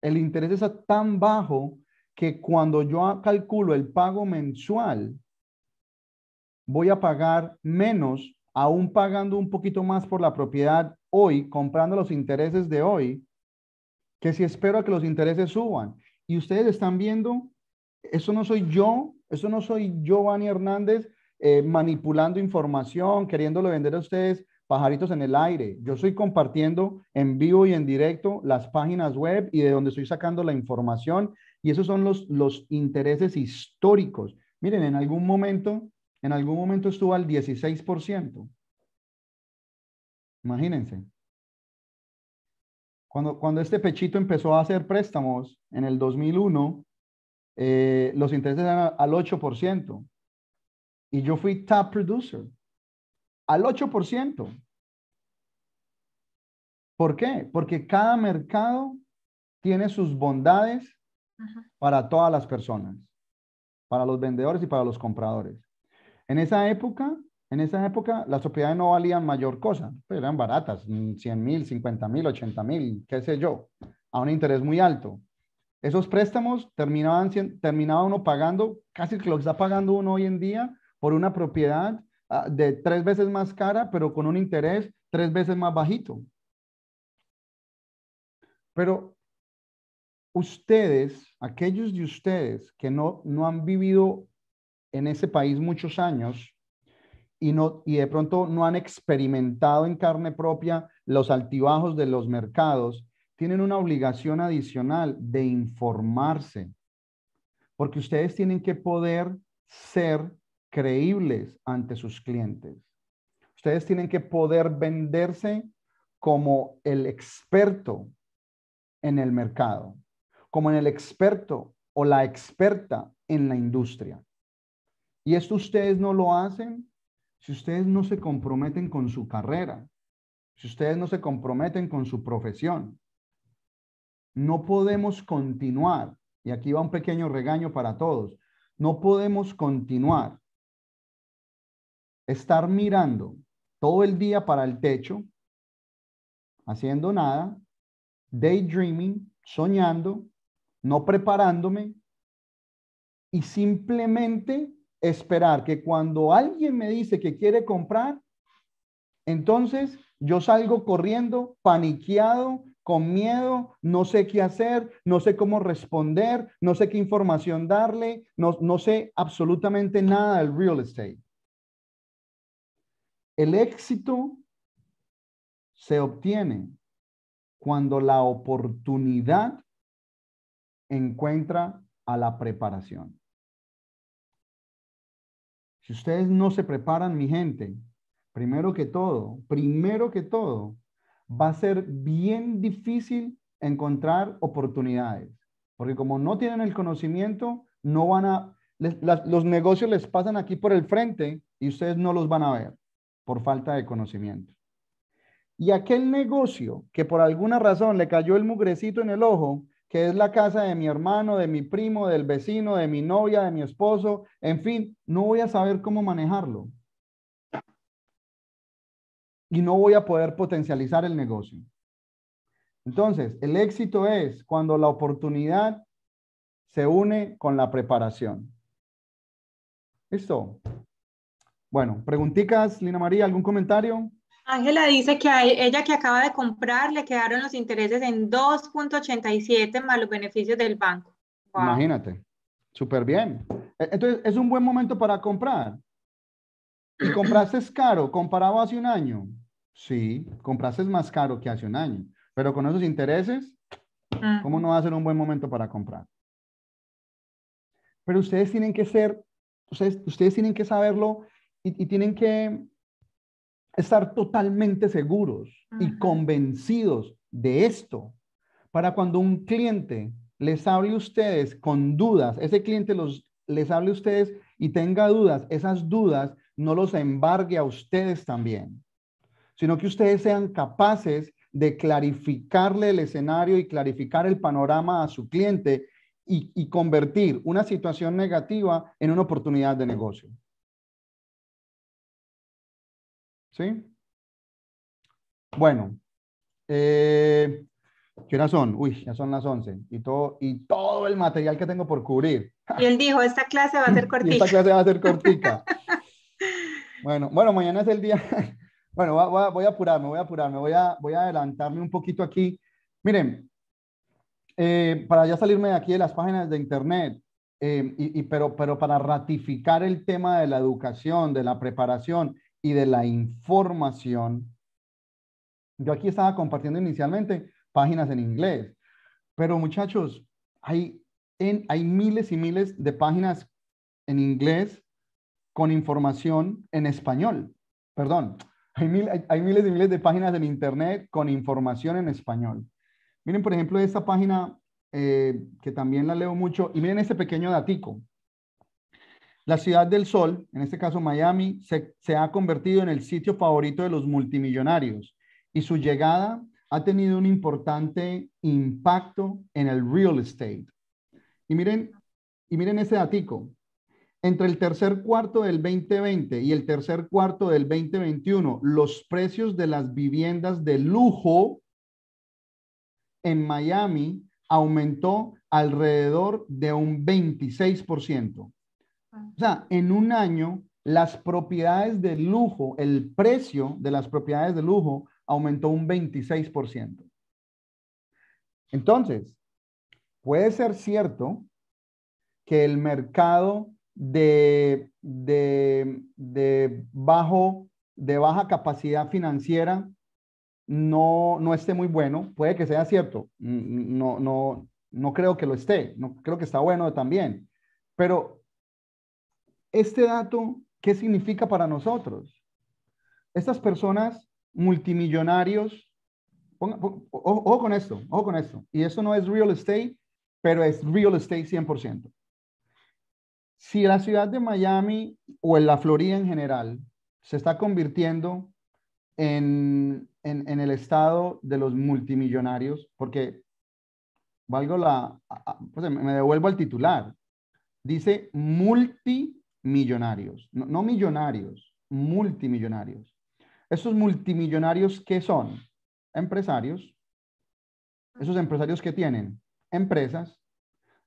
El interés está tan bajo que cuando yo calculo el pago mensual, voy a pagar menos, aún pagando un poquito más por la propiedad hoy, comprando los intereses de hoy, que si espero a que los intereses suban. Y ustedes están viendo, eso no soy yo, eso no soy Giovanni Hernández eh, manipulando información, queriéndole vender a ustedes pajaritos en el aire. Yo estoy compartiendo en vivo y en directo las páginas web y de donde estoy sacando la información. Y esos son los, los intereses históricos. Miren, en algún momento, en algún momento estuvo al 16%. Imagínense. Cuando, este pechito empezó a hacer préstamos en el 2001, eh, los intereses eran al 8%. Y yo fui top producer. Al 8%. ¿Por qué? Porque cada mercado tiene sus bondades para todas las personas, para los vendedores y para los compradores. En esa época, en esa época las propiedades no valían mayor cosa, pues, eran baratas, 100 mm, mil, 50 mil, 80 mil, qué sé yo, a un interés muy alto. Esos préstamos terminaban, terminaba uno pagando, casi que está pagando uno hoy en día por una propiedad ah, de tres veces más cara, pero con un interés tres veces más bajito. Pero ustedes, aquellos de ustedes que no han vivido en ese país muchos años, y, de pronto no han experimentado en carne propia los altibajos de los mercados, tienen una obligación adicional de informarse, porque ustedes tienen que poder ser creíbles ante sus clientes. Ustedes tienen que poder venderse como el experto en el mercado, como en el experto o la experta en la industria. Y esto ustedes no lo hacen si ustedes no se comprometen con su carrera, si ustedes no se comprometen con su profesión, no podemos continuar, y aquí va un pequeño regaño para todos, no podemos continuar estar mirando todo el día para el techo, haciendo nada, daydreaming, soñando, no preparándome y simplemente esperar que cuando alguien me dice que quiere comprar, entonces yo salgo corriendo, paniqueado, con miedo, no sé qué hacer, no sé cómo responder, no sé qué información darle, no, sé absolutamente nada del real estate. El éxito se obtiene cuando la oportunidad encuentra a la preparación. Si ustedes no se preparan, mi gente, primero que todo, primero que todo, va a ser bien difícil encontrar oportunidades, porque como no tienen el conocimiento, no van a, los negocios les pasan aquí por el frente y ustedes no los van a ver por falta de conocimiento. Y aquel negocio que por alguna razón le cayó el mugrecito en el ojo, que es la casa de mi hermano, de mi primo, del vecino, de mi novia, de mi esposo, en fin, no voy a saber cómo manejarlo. Y no voy a poder potencializar el negocio. Entonces, el éxito es cuando la oportunidad se une con la preparación. Listo. Bueno, pregunticas, Lina María, ¿algún comentario?
Ángela dice que a ella que acaba de comprar le quedaron los intereses en 2.87 más los beneficios del banco.
Imagínate, súper bien. E, entonces, es un buen momento para comprar. ¿Y compraste caro comparado hace un año? Sí, compraste más caro que hace un año, pero con esos intereses, mm. ¿cómo no va a ser un buen momento para comprar? Pero ustedes tienen que ser, ustedes, tienen que saberlo y tienen que estar totalmente seguros y convencidos de esto para cuando un cliente les hable a ustedes con dudas, ese cliente les hable a ustedes y tenga dudas, esas dudas no los embargue a ustedes también, sino que ustedes sean capaces de clarificarle el escenario y clarificar el panorama a su cliente y convertir una situación negativa en una oportunidad de negocio. ¿Sí? Bueno, eh, ¿qué horas son? Uy, ya son las 11 y todo, y todo el material que tengo por cubrir. Y él dijo, esta clase va a ser cortita. esta clase va a ser cortita. bueno, bueno, mañana es el día. bueno, voy a, voy a, apurarme, voy a apurarme, voy a, voy a adelantarme un poquito aquí. Miren, eh, para ya salirme de aquí de las páginas de internet, eh, y, y, pero, pero para ratificar el tema de la educación, de la preparación, y de la información. Yo aquí estaba compartiendo inicialmente páginas en inglés, pero muchachos, hay, en, hay miles y miles de páginas en inglés con información en español. Perdón, hay, miles y miles de páginas en Internet con información en español. Miren, por ejemplo, esta página eh, que también la leo mucho y miren este pequeño datico. La ciudad del sol, en este caso Miami, se, ha convertido en el sitio favorito de los multimillonarios y su llegada ha tenido un importante impacto en el real estate. Y miren, y miren ese datico. Entre el tercer cuarto del 2020 y el tercer cuarto del 2021, los precios de las viviendas de lujo en Miami aumentó alrededor de un 26%. Ah. O sea, en un año, las propiedades de lujo, el precio de las propiedades de lujo aumentó un 26%. Entonces, puede ser cierto que el mercado de, bajo, de baja capacidad financiera no, no esté muy bueno. Puede que sea cierto. No, no, no creo que lo esté. No creo que está bueno también. Pero este dato, ¿qué significa para nosotros? Estas personas multimillonarios, ojo, con esto, ojo con esto, y eso no es real estate, pero es real estate 100%. Si la ciudad de Miami o en la Florida en general se está convirtiendo en, en, el estado de los multimillonarios, porque valgo la, pues, me devuelvo al titular, dice multi millonarios, no, millonarios, multimillonarios. Esos multimillonarios, ¿qué son? Empresarios. Esos empresarios que tienen empresas,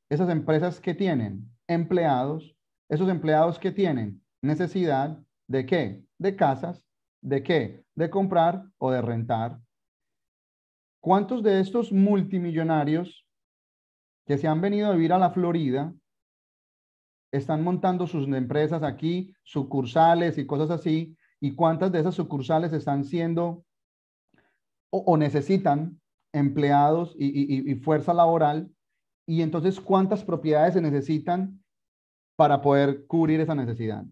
esas empresas que tienen empleados, esos empleados que tienen necesidad de qué? De casas, de qué? De comprar o de rentar. ¿Cuántos de estos multimillonarios que se han venido a vivir a la Florida están montando sus empresas aquí, sucursales y cosas así, y cuántas de esas sucursales están siendo o, necesitan empleados y, fuerza laboral, y entonces cuántas propiedades se necesitan para poder cubrir esa necesidad.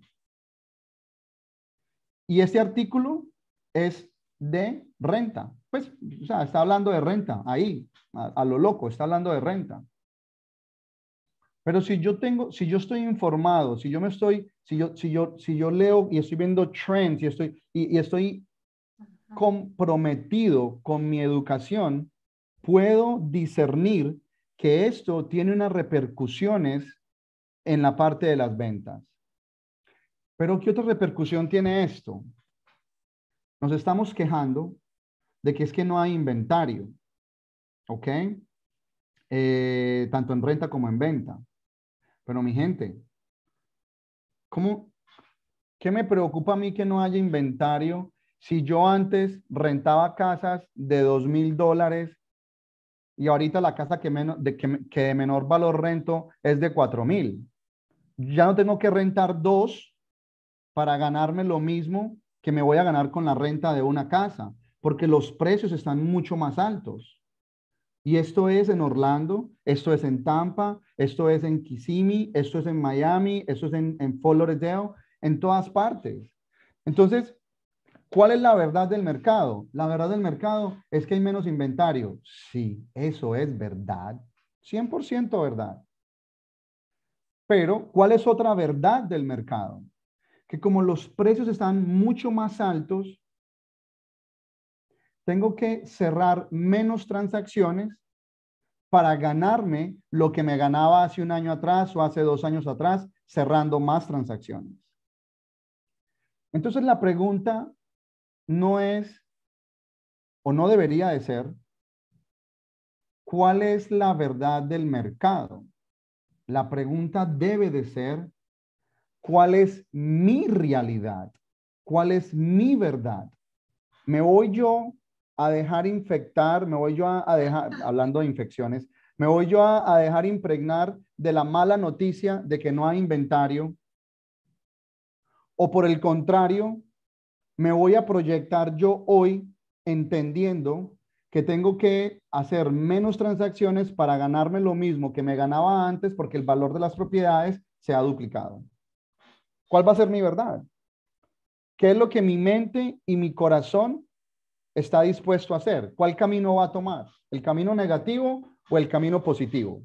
Y este artículo es de renta, pues, está hablando de renta ahí, a lo loco, está hablando de renta. Pero si yo tengo, si yo estoy informado, si yo me estoy, si yo, si yo, si yo leo y estoy viendo trends y estoy, y, estoy comprometido con mi educación, puedo discernir que esto tiene unas repercusiones en la parte de las ventas. Pero ¿qué otra repercusión tiene esto? Nos estamos quejando de que es que no hay inventario, ¿ok? Eh, tanto en renta como en venta. Pero mi gente, ¿cómo, ¿qué me preocupa a mí que no haya inventario si yo antes rentaba casas de dos mil dólares y ahorita la casa que, menos, de, que, de menor valor rento es de cuatro mil? Ya no tengo que rentar dos para ganarme lo mismo que me voy a ganar con la renta de una casa, porque los precios están mucho más altos. Y esto es en Orlando, esto es en Tampa, esto es en Kissimmee, esto es en Miami, esto es en, en Fort en todas partes. Entonces, ¿cuál es la verdad del mercado? La verdad del mercado es que hay menos inventario. Sí, eso es verdad. 100% verdad. Pero, ¿cuál es otra verdad del mercado? Que como los precios están mucho más altos, tengo que cerrar menos transacciones para ganarme lo que me ganaba hace un año atrás o hace dos años atrás, cerrando más transacciones. Entonces la pregunta no es, o no debería de ser, ¿cuál es la verdad del mercado? La pregunta debe de ser, ¿cuál es mi realidad? ¿Cuál es mi verdad? ¿Me voy yo a dejar infectar, me voy yo a, dejar, hablando de infecciones, me voy yo a dejar impregnar de la mala noticia de que no hay inventario. O por el contrario, me voy a proyectar yo hoy entendiendo que tengo que hacer menos transacciones para ganarme lo mismo que me ganaba antes porque el valor de las propiedades se ha duplicado. ¿Cuál va a ser mi verdad? ¿Qué es lo que mi mente y mi corazón está dispuesto a hacer? ¿Cuál camino va a tomar? ¿El camino negativo o el camino positivo?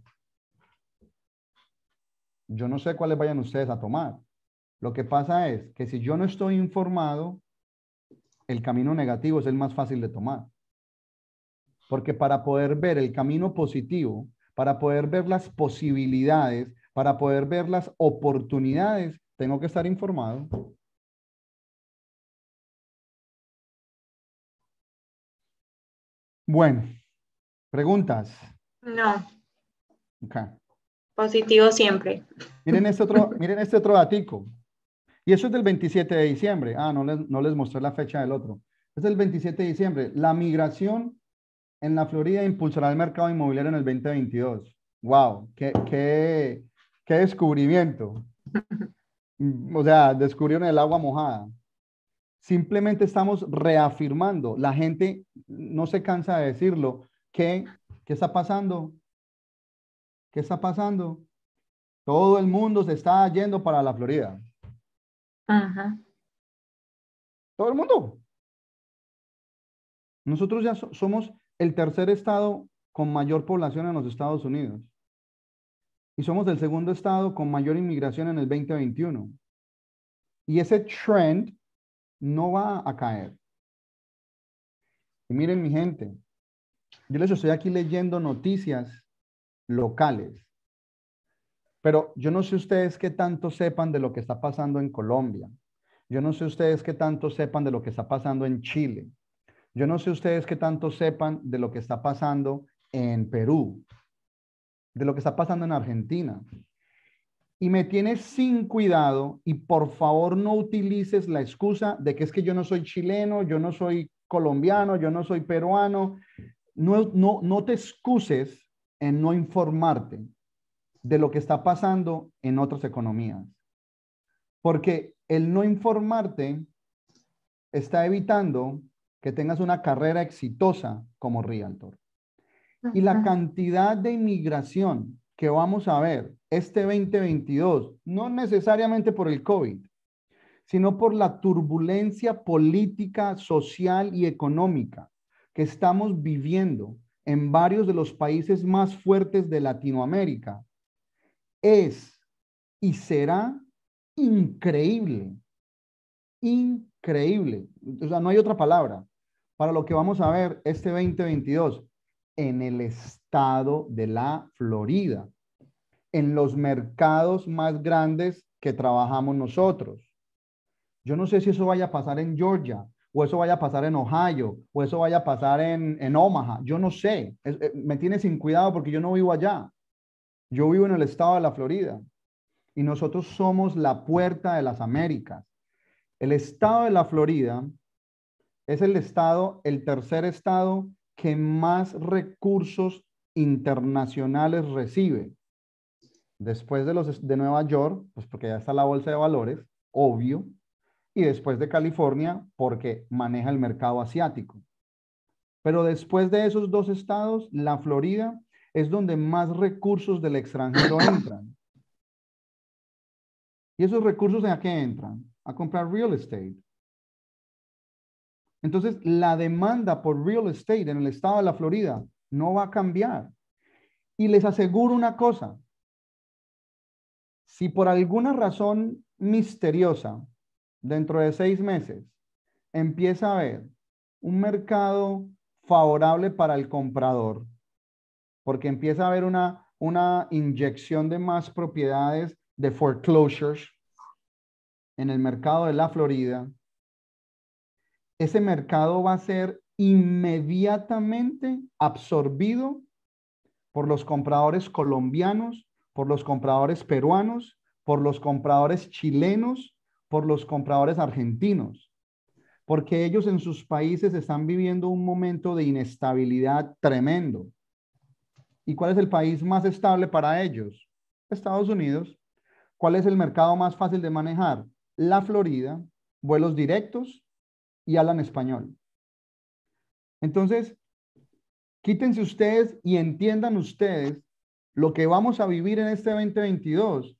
Yo no sé cuáles vayan ustedes a tomar. Lo que pasa es que si yo no estoy informado, el camino negativo es el más fácil de tomar. Porque para poder ver el camino positivo, para poder ver las posibilidades, para poder ver las oportunidades, tengo que estar informado. Bueno, preguntas.
No. Positivo siempre.
Miren este otro, miren este otro datico. Y eso es del 27 de diciembre. Ah, no les, no les mostré la fecha del otro. Es del 27 de diciembre. La migración en la Florida impulsará el mercado inmobiliario en el 2022. ¡Wow! ¡Qué, qué, qué descubrimiento! O sea, descubrieron el agua mojada. Simplemente estamos reafirmando. La gente no se cansa de decirlo. ¿Qué, está pasando? ¿Qué está pasando? Todo el mundo se está yendo para la Florida. Ajá. Todo el mundo. Nosotros ya somos el tercer estado con mayor población en los Estados Unidos. Y somos el segundo estado con mayor inmigración en el 2021. Y ese trend no va a caer. Y miren mi gente, yo les estoy aquí leyendo noticias locales, pero yo no sé ustedes qué tanto sepan de lo que está pasando en Colombia. Yo no sé ustedes qué tanto sepan de lo que está pasando en Chile. Yo no sé ustedes qué tanto sepan de lo que está pasando en Perú, de lo que está pasando en Argentina, y me tienes sin cuidado y por favor no utilices la excusa de que es que yo no soy chileno, yo no soy colombiano, yo no soy peruano. No, no, te excuses en no informarte de lo que está pasando en otras economías. Porque el no informarte está evitando que tengas una carrera exitosa como realtor. Y la cantidad de inmigración que vamos a ver este 2022, no necesariamente por el COVID, sino por la turbulencia política, social y económica que estamos viviendo en varios de los países más fuertes de Latinoamérica, es y será increíble, increíble. O sea, no hay otra palabra para lo que vamos a ver este 2022 en el estado de la Florida en los mercados más grandes que trabajamos nosotros. Yo no sé si eso vaya a pasar en Georgia, o eso vaya a pasar en Ohio, o eso vaya a pasar en, Omaha. Yo no sé. Eh, me tiene sin cuidado porque yo no vivo allá. Yo vivo en el estado de la Florida. Y nosotros somos la puerta de las Américas. El estado de la Florida es el estado, el tercer estado que más recursos internacionales recibe después de, los, de Nueva York, pues porque ya está la bolsa de valores, obvio, y después de California, porque maneja el mercado asiático. Pero después de esos dos estados, la Florida es donde más recursos del extranjero entran. ¿Y esos recursos a qué entran? A comprar real estate. Entonces, la demanda por real estate en el estado de la Florida no va a cambiar. Y les aseguro una cosa, si por alguna razón misteriosa, dentro de seis meses, empieza a haber un mercado favorable para el comprador, porque empieza a haber una, una inyección de más propiedades de foreclosures en el mercado de la Florida, ese mercado va a ser inmediatamente absorbido por los compradores colombianos por los compradores peruanos, por los compradores chilenos, por los compradores argentinos, porque ellos en sus países están viviendo un momento de inestabilidad tremendo. ¿Y cuál es el país más estable para ellos? Estados Unidos. ¿Cuál es el mercado más fácil de manejar? La Florida, vuelos directos y hablan español. Entonces, quítense ustedes y entiendan ustedes lo que vamos a vivir en este 2022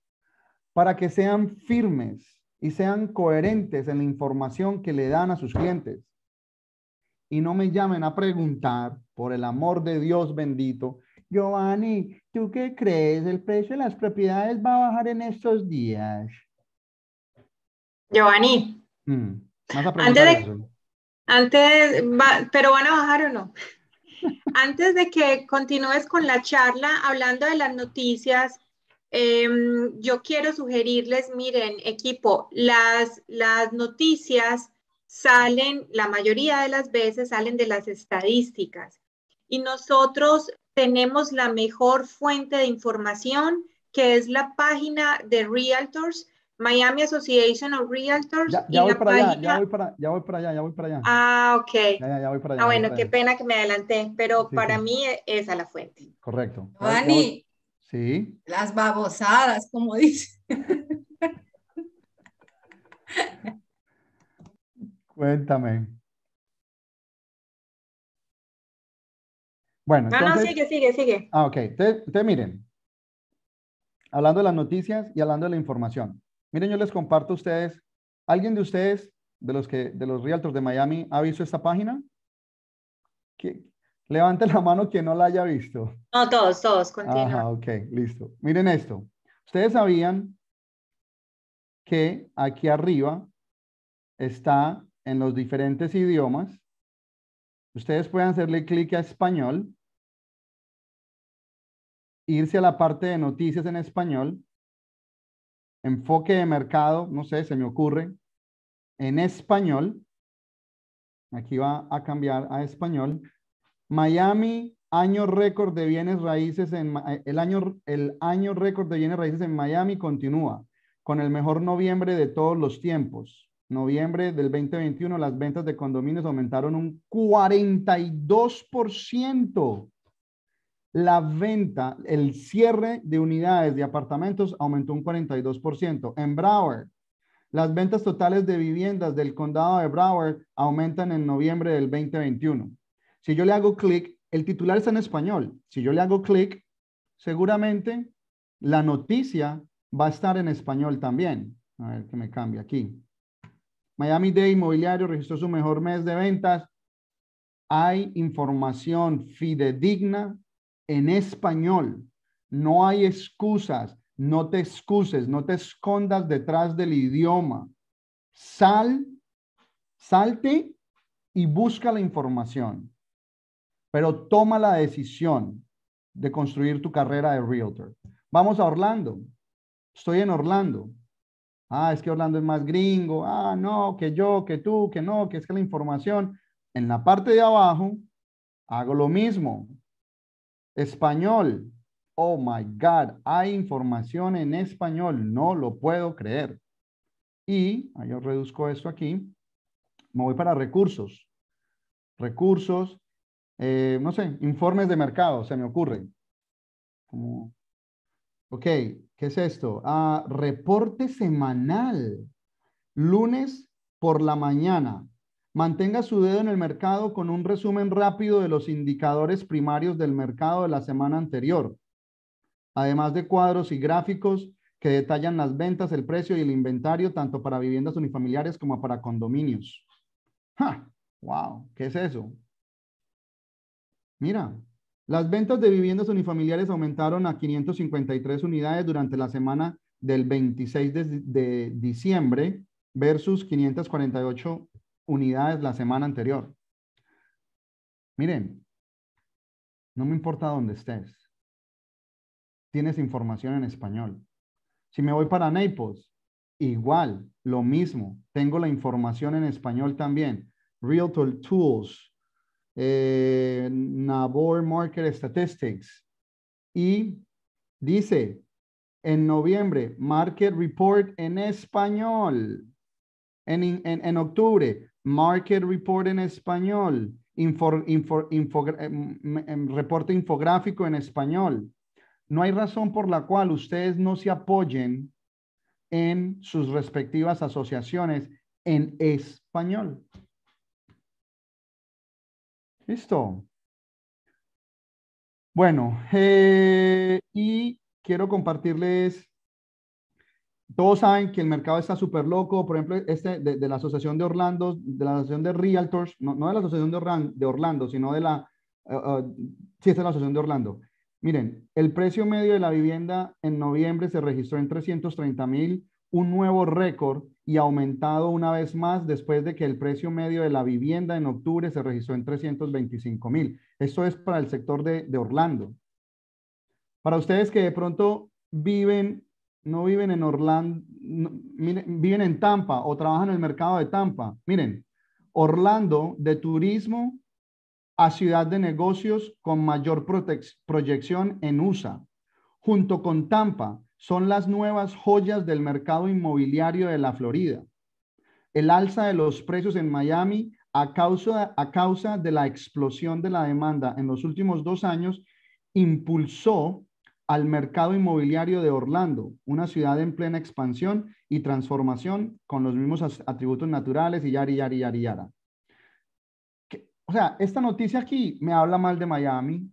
para que sean firmes y sean coherentes en la información que le dan a sus clientes. Y no me llamen a preguntar, por el amor de Dios bendito, Giovanni, ¿tú qué crees? ¿El precio de las propiedades va a bajar en estos días?
Giovanni.
Mm, antes de...
Antes, ¿pero van a bajar o no? Antes de que continúes con la charla, hablando de las noticias, em, yo quiero sugerirles, miren, equipo, las, las noticias salen, la mayoría de las veces salen de las estadísticas. Y nosotros tenemos la mejor fuente de información, que es la página de Realtors Miami Association of Realtors. Ya, voy para allá, ya
voy para, allá, ya voy para allá.
Ah, ok. Ya, voy para allá, ah, bueno, qué pena que me adelanté, pero para mí e, esa a la fuente.
Correcto. Dani. Sí.
Las babosadas, como dice.
Cuéntame. Bueno, no, entonces... no, sigue, sigue, sigue. Ah, ok. Te miren, hablando de las noticias y hablando de la información. Miren, yo les comparto a ustedes. ¿Alguien de ustedes, de los, que, de los realtors de Miami, ha visto esta página? Levante la mano quien no la haya visto.
No, todos, todos, continúa. Ajá,
ok, listo. Miren esto. Ustedes sabían que aquí arriba está en los diferentes idiomas. Ustedes pueden hacerle clic a español, irse a la parte de noticias en español enfoque de mercado, no sé, se me ocurre, en español. Aquí va a cambiar a español. Miami, año récord de bienes raíces en eh, el año, el año récord de bienes raíces en Miami continúa con el mejor noviembre de todos los tiempos. Noviembre del 2021, las ventas de condominios aumentaron un 42% la venta, el cierre de unidades de apartamentos aumentó un 42%. En Broward, las ventas totales de viviendas del condado de Broward aumentan en noviembre del 2021. Si yo le hago clic, el titular está en español. Si yo le hago clic, seguramente la noticia va a estar en español también. A ver que me cambie aquí. Miami Day Inmobiliario registró su mejor mes de ventas. Hay información fidedigna en español. No hay excusas, no te excuses, no te escondas detrás del idioma. Sal, salte y busca la información, pero toma la decisión de construir tu carrera de realtor. Vamos a Orlando. Estoy en Orlando. Ah, es que Orlando es más gringo. Ah, no, que yo, que tú, que no, que es que la información. En la parte de abajo hago lo mismo. Español. Oh my God, hay información en español, no lo puedo creer. Y, ah, yo reduzco esto aquí, me voy para recursos. Recursos, eh, no sé, informes de mercado, se me ocurre. ok, ¿qué es esto? Ah, reporte semanal, lunes por la mañana. Mantenga su dedo en el mercado con un resumen rápido de los indicadores primarios del mercado de la semana anterior, además de cuadros y gráficos que detallan las ventas, el precio y el inventario, tanto para viviendas unifamiliares como para condominios. ¡Ja! ¡Wow! ¿Qué es eso? Mira, las ventas de viviendas unifamiliares aumentaron a 553 unidades durante la semana del 26 de, de diciembre versus 548 unidades la semana anterior. Miren, no me importa dónde estés. Tienes información en español. Si me voy para Naples, igual, lo mismo. Tengo la información en español también. Realtor Tools, eh, Nabor Market Statistics. Y dice, en noviembre, Market Report en español. En, en, en octubre, market report en español, eh, em, reporte infográfico en español. No hay razón por la cual ustedes no se apoyen en sus respectivas asociaciones en español. Listo. Bueno, eh, y quiero compartirles todos saben que el mercado está súper loco. Por ejemplo, este de, la Asociación de Orlando, de la Asociación de Realtors, no, de la Asociación de Orlando, de Orlando sino de la. Eh, eh, sí, la Asociación de Orlando. Miren, el precio medio de la vivienda en noviembre se registró en 330 mil, un nuevo récord y aumentado una vez más después de que el precio medio de la vivienda en octubre se registró en 325 mil. Esto es para el sector de, de Orlando. Para ustedes que de pronto viven no viven en Orlando, viven en Tampa o trabajan en el mercado de Tampa. Miren, Orlando de turismo a ciudad de negocios con mayor proyección en USA, junto con Tampa, son las nuevas joyas del mercado inmobiliario de la Florida. El alza de los precios en Miami a causa, a causa de la explosión de la demanda en los últimos dos años impulsó al mercado inmobiliario de Orlando, una ciudad en plena expansión y transformación con los mismos atributos naturales y yari, yari, yari, yara. o sea, esta noticia aquí me habla mal de Miami.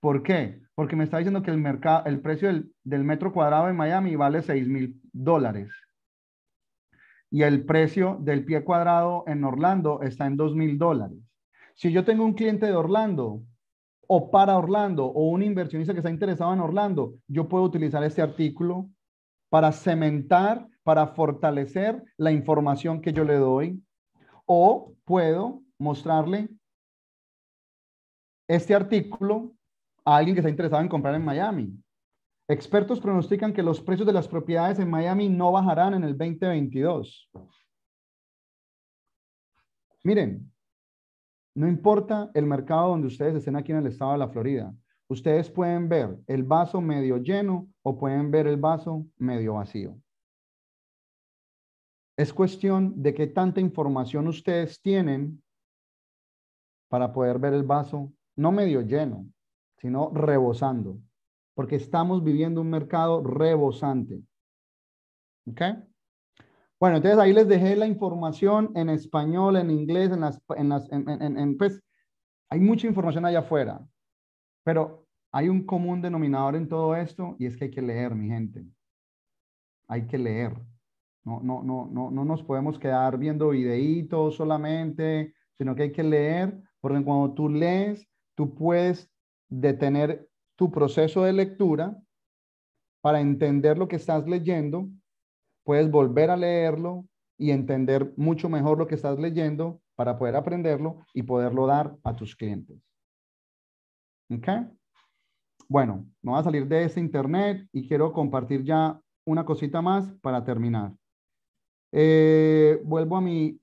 ¿Por qué? Porque me está diciendo que el, mercado, el precio del, del metro cuadrado en Miami vale 6 mil dólares y el precio del pie cuadrado en Orlando está en 2 mil dólares. Si yo tengo un cliente de Orlando o para Orlando o un inversionista que está interesado en Orlando, yo puedo utilizar este artículo para cementar, para fortalecer la información que yo le doy. O puedo mostrarle este artículo a alguien que está interesado en comprar en Miami. Expertos pronostican que los precios de las propiedades en Miami no bajarán en el 2022. Miren, no importa el mercado donde ustedes estén aquí en el estado de la Florida, ustedes pueden ver el vaso medio lleno o pueden ver el vaso medio vacío. Es cuestión de qué tanta información ustedes tienen para poder ver el vaso, no medio lleno, sino rebosando, porque estamos viviendo un mercado rebosante. ¿Ok? Bueno, entonces ahí les dejé la información en español, en inglés, en las, en las, en, pues, hay mucha información allá afuera, pero hay un común denominador en todo esto y es que hay que leer, mi gente. Hay que leer. No, no, no, no, no nos podemos quedar viendo videitos solamente, sino que hay que leer, porque cuando tú lees, tú puedes detener tu proceso de lectura para entender lo que estás leyendo puedes volver a leerlo y entender mucho mejor lo que estás leyendo para poder aprenderlo y poderlo dar a tus clientes. ¿Ok? Bueno, me voy a salir de ese internet y quiero compartir ya una cosita más para terminar. Eh, vuelvo a mi,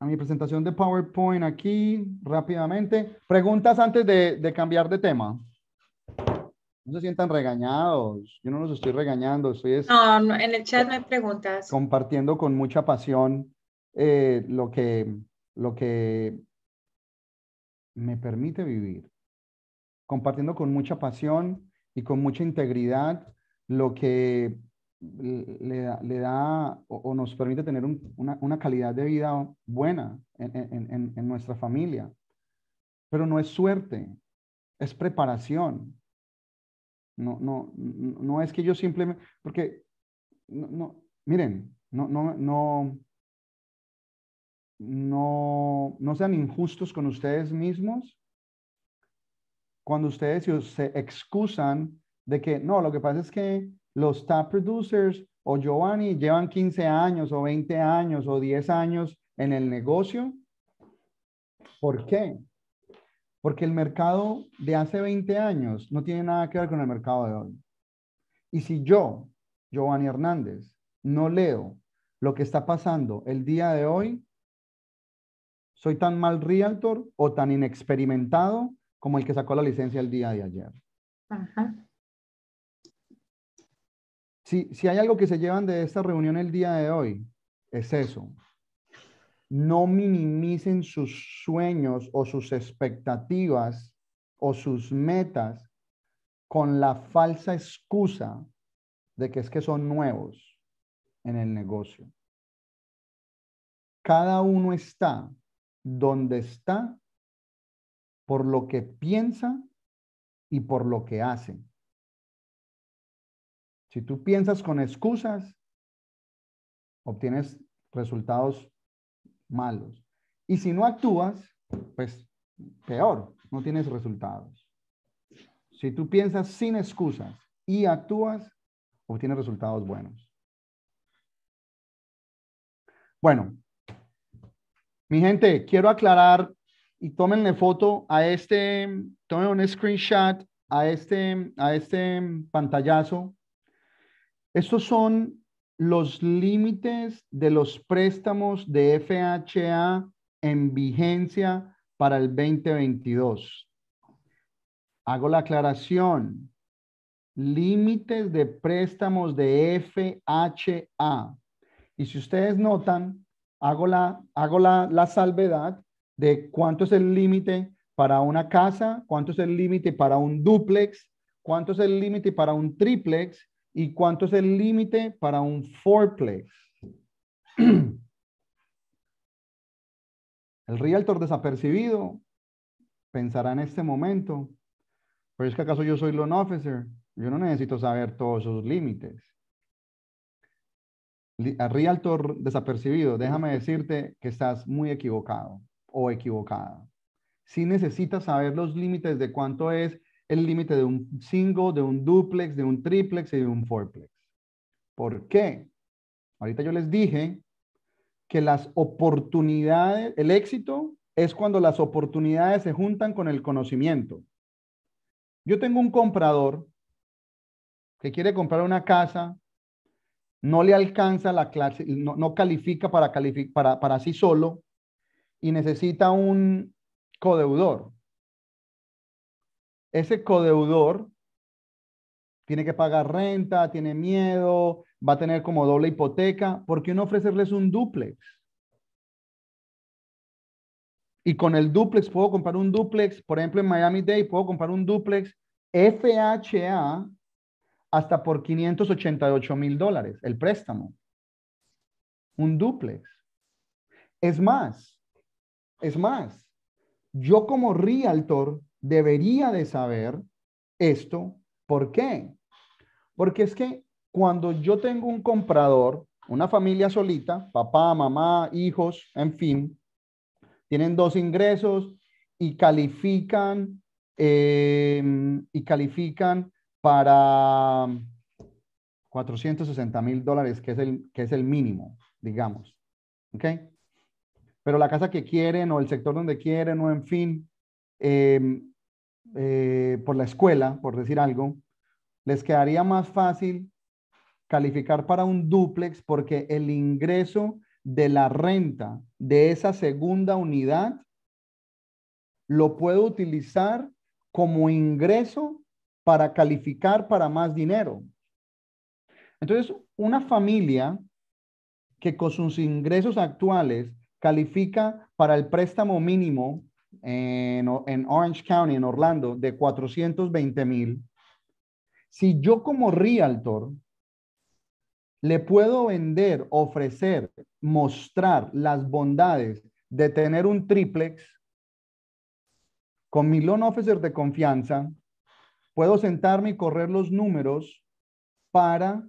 a mi presentación de PowerPoint aquí rápidamente. Preguntas antes de cambiar de tema. No se sientan regañados, yo no los estoy regañando, estoy...
no, en el chat no
preguntas. Compartiendo con mucha pasión eh, lo, que, lo que me permite vivir. Compartiendo con mucha pasión y con mucha integridad lo que le, da o, nos permite tener una, una, calidad de vida buena en, en, en nuestra familia. Pero no es suerte, es preparación. No, no, no es que yo simplemente, porque, no, miren, no, no, no, no, no sean injustos con ustedes mismos cuando ustedes se excusan de que, no, lo que pasa es que los top producers o Giovanni llevan 15 años o 20 años o 10 años en el negocio. ¿Por qué? Porque el mercado de hace 20 años no tiene nada que ver con el mercado de hoy. Y si yo, Giovanni Hernández, no leo lo que está pasando el día de hoy, soy tan mal realtor o tan inexperimentado como el que sacó la licencia el día de ayer. Si, si hay algo que se llevan de esta reunión el día de hoy, es eso, no minimicen sus sueños o sus expectativas o sus metas con la falsa excusa de que es que son nuevos en el negocio. Cada uno está donde está por lo que piensa y por lo que hace. Si tú piensas con excusas, obtienes resultados malos. Y si no actúas, pues peor, no tienes resultados. Si tú piensas sin excusas y actúas, obtienes resultados buenos. Bueno, mi gente, quiero aclarar y tómenle foto a este, tomen un screenshot a este, a este pantallazo. Estos son los límites de los préstamos de FHA en vigencia para el 2022. Hago la aclaración. Límites de préstamos de FHA. Y si ustedes notan, hago la, la salvedad de cuánto es el límite para una casa, cuánto es el límite para un duplex, cuánto es el límite para un triplex ¿Y cuánto es el límite para un foreplay? El realtor desapercibido pensará en este momento, pero es que acaso yo soy loan officer, yo no necesito saber todos esos límites. El realtor desapercibido, déjame decirte que estás muy equivocado o equivocada. Si necesitas saber los límites de cuánto es el límite de un single, de un duplex, de un triplex y de un fourplex. ¿Por qué? Ahorita yo les dije que las oportunidades, el éxito es cuando las oportunidades se juntan con el conocimiento. Yo tengo un comprador que quiere comprar una casa, no le alcanza la clase, no, califica para, para, para sí solo y necesita un codeudor ese codeudor tiene que pagar renta, tiene miedo, va a tener como doble hipoteca, ¿por qué no ofrecerles un duplex? Y con el duplex puedo comprar un duplex, por ejemplo en Miami Day puedo comprar un duplex FHA hasta por 588 mil dólares, el préstamo. Un duplex. Es más, es más, yo como realtor debería de saber esto. ¿Por qué? Porque es que cuando yo tengo un comprador, una familia solita, papá, mamá, hijos, en fin, tienen dos ingresos y califican, em, y califican para 460 mil dólares, que es, el, que es el mínimo, digamos. ¿Ok? Pero la casa que quieren o el sector donde quieren o en fin, em, eh, por la escuela, por decir algo, les quedaría más fácil calificar para un dúplex porque el ingreso de la renta de esa segunda unidad lo puedo utilizar como ingreso para calificar para más dinero. Entonces, una familia que con sus ingresos actuales califica para el préstamo mínimo en, Orange County, en Orlando, de 420 mil, si yo como realtor le puedo vender, ofrecer, mostrar las bondades de tener un triplex con mi loan officer de confianza, puedo sentarme y correr los números para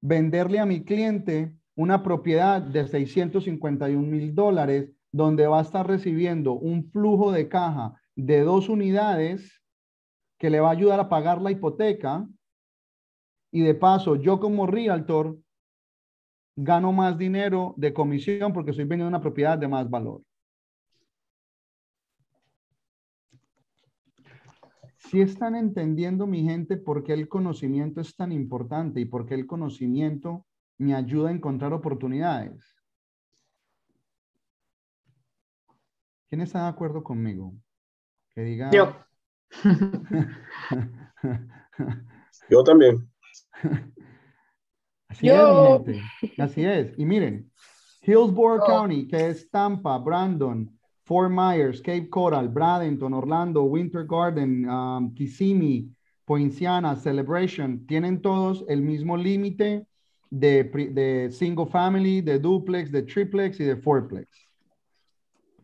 venderle a mi cliente una propiedad de 651 mil dólares donde va a estar recibiendo un flujo de caja de dos unidades que le va a ayudar a pagar la hipoteca. Y de paso, yo como realtor gano más dinero de comisión porque estoy vendiendo una propiedad de más valor. Si están entendiendo mi gente por qué el conocimiento es tan importante y por qué el conocimiento me ayuda a encontrar oportunidades. ¿Quién está de acuerdo conmigo? Que diga. Yo. Yo también. Así es, Así es. Y miren, Hillsborough oh. County, que es Tampa, Brandon, Fort Myers, Cape Coral, Bradenton, Orlando, Winter Garden, um, Kissimmee, Poinciana, Celebration, tienen todos el mismo límite de single family, de duplex, de triplex y de fourplex.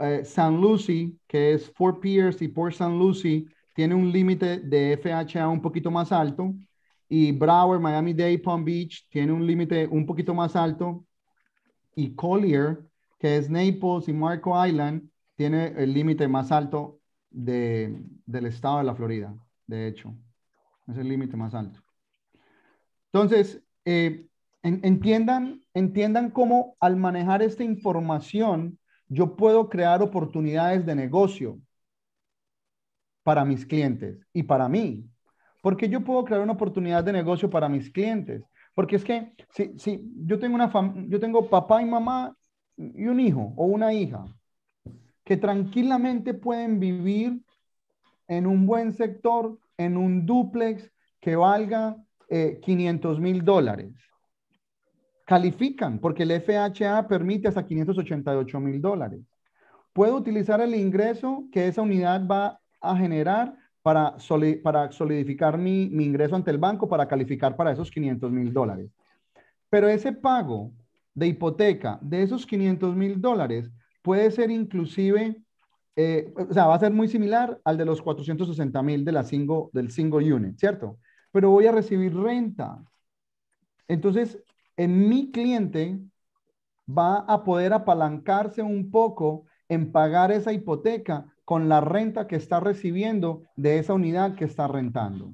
Eh, San Lucy, que es Fort Pierce y Port San Lucy, tiene un límite de FHA un poquito más alto. Y Broward, Miami Dade, Palm Beach tiene un límite un poquito más alto. Y Collier, que es Naples y Marco Island, tiene el límite más alto de, del estado de la Florida, de hecho. Es el límite más alto. Entonces, eh, entiendan, entiendan cómo al manejar esta información, yo puedo crear oportunidades de negocio para mis clientes y para mí. Porque yo puedo crear una oportunidad de negocio para mis clientes. Porque es que si, si yo, tengo una yo tengo papá y mamá y un hijo o una hija que tranquilamente pueden vivir en un buen sector, en un duplex que valga 500 eh, mil dólares califican porque el FHA permite hasta 588 mil dólares. Puedo utilizar el ingreso que esa unidad va a generar para, solidificar mi, ingreso ante el banco para calificar para esos 500 mil dólares. Pero ese pago de hipoteca de esos 500 mil dólares puede ser inclusive, eh, o sea, va a ser muy similar al de los 460 mil single, del single unit, ¿cierto? Pero voy a recibir renta. Entonces, en mi cliente va a poder apalancarse un poco en pagar esa hipoteca con la renta que está recibiendo de esa unidad que está rentando.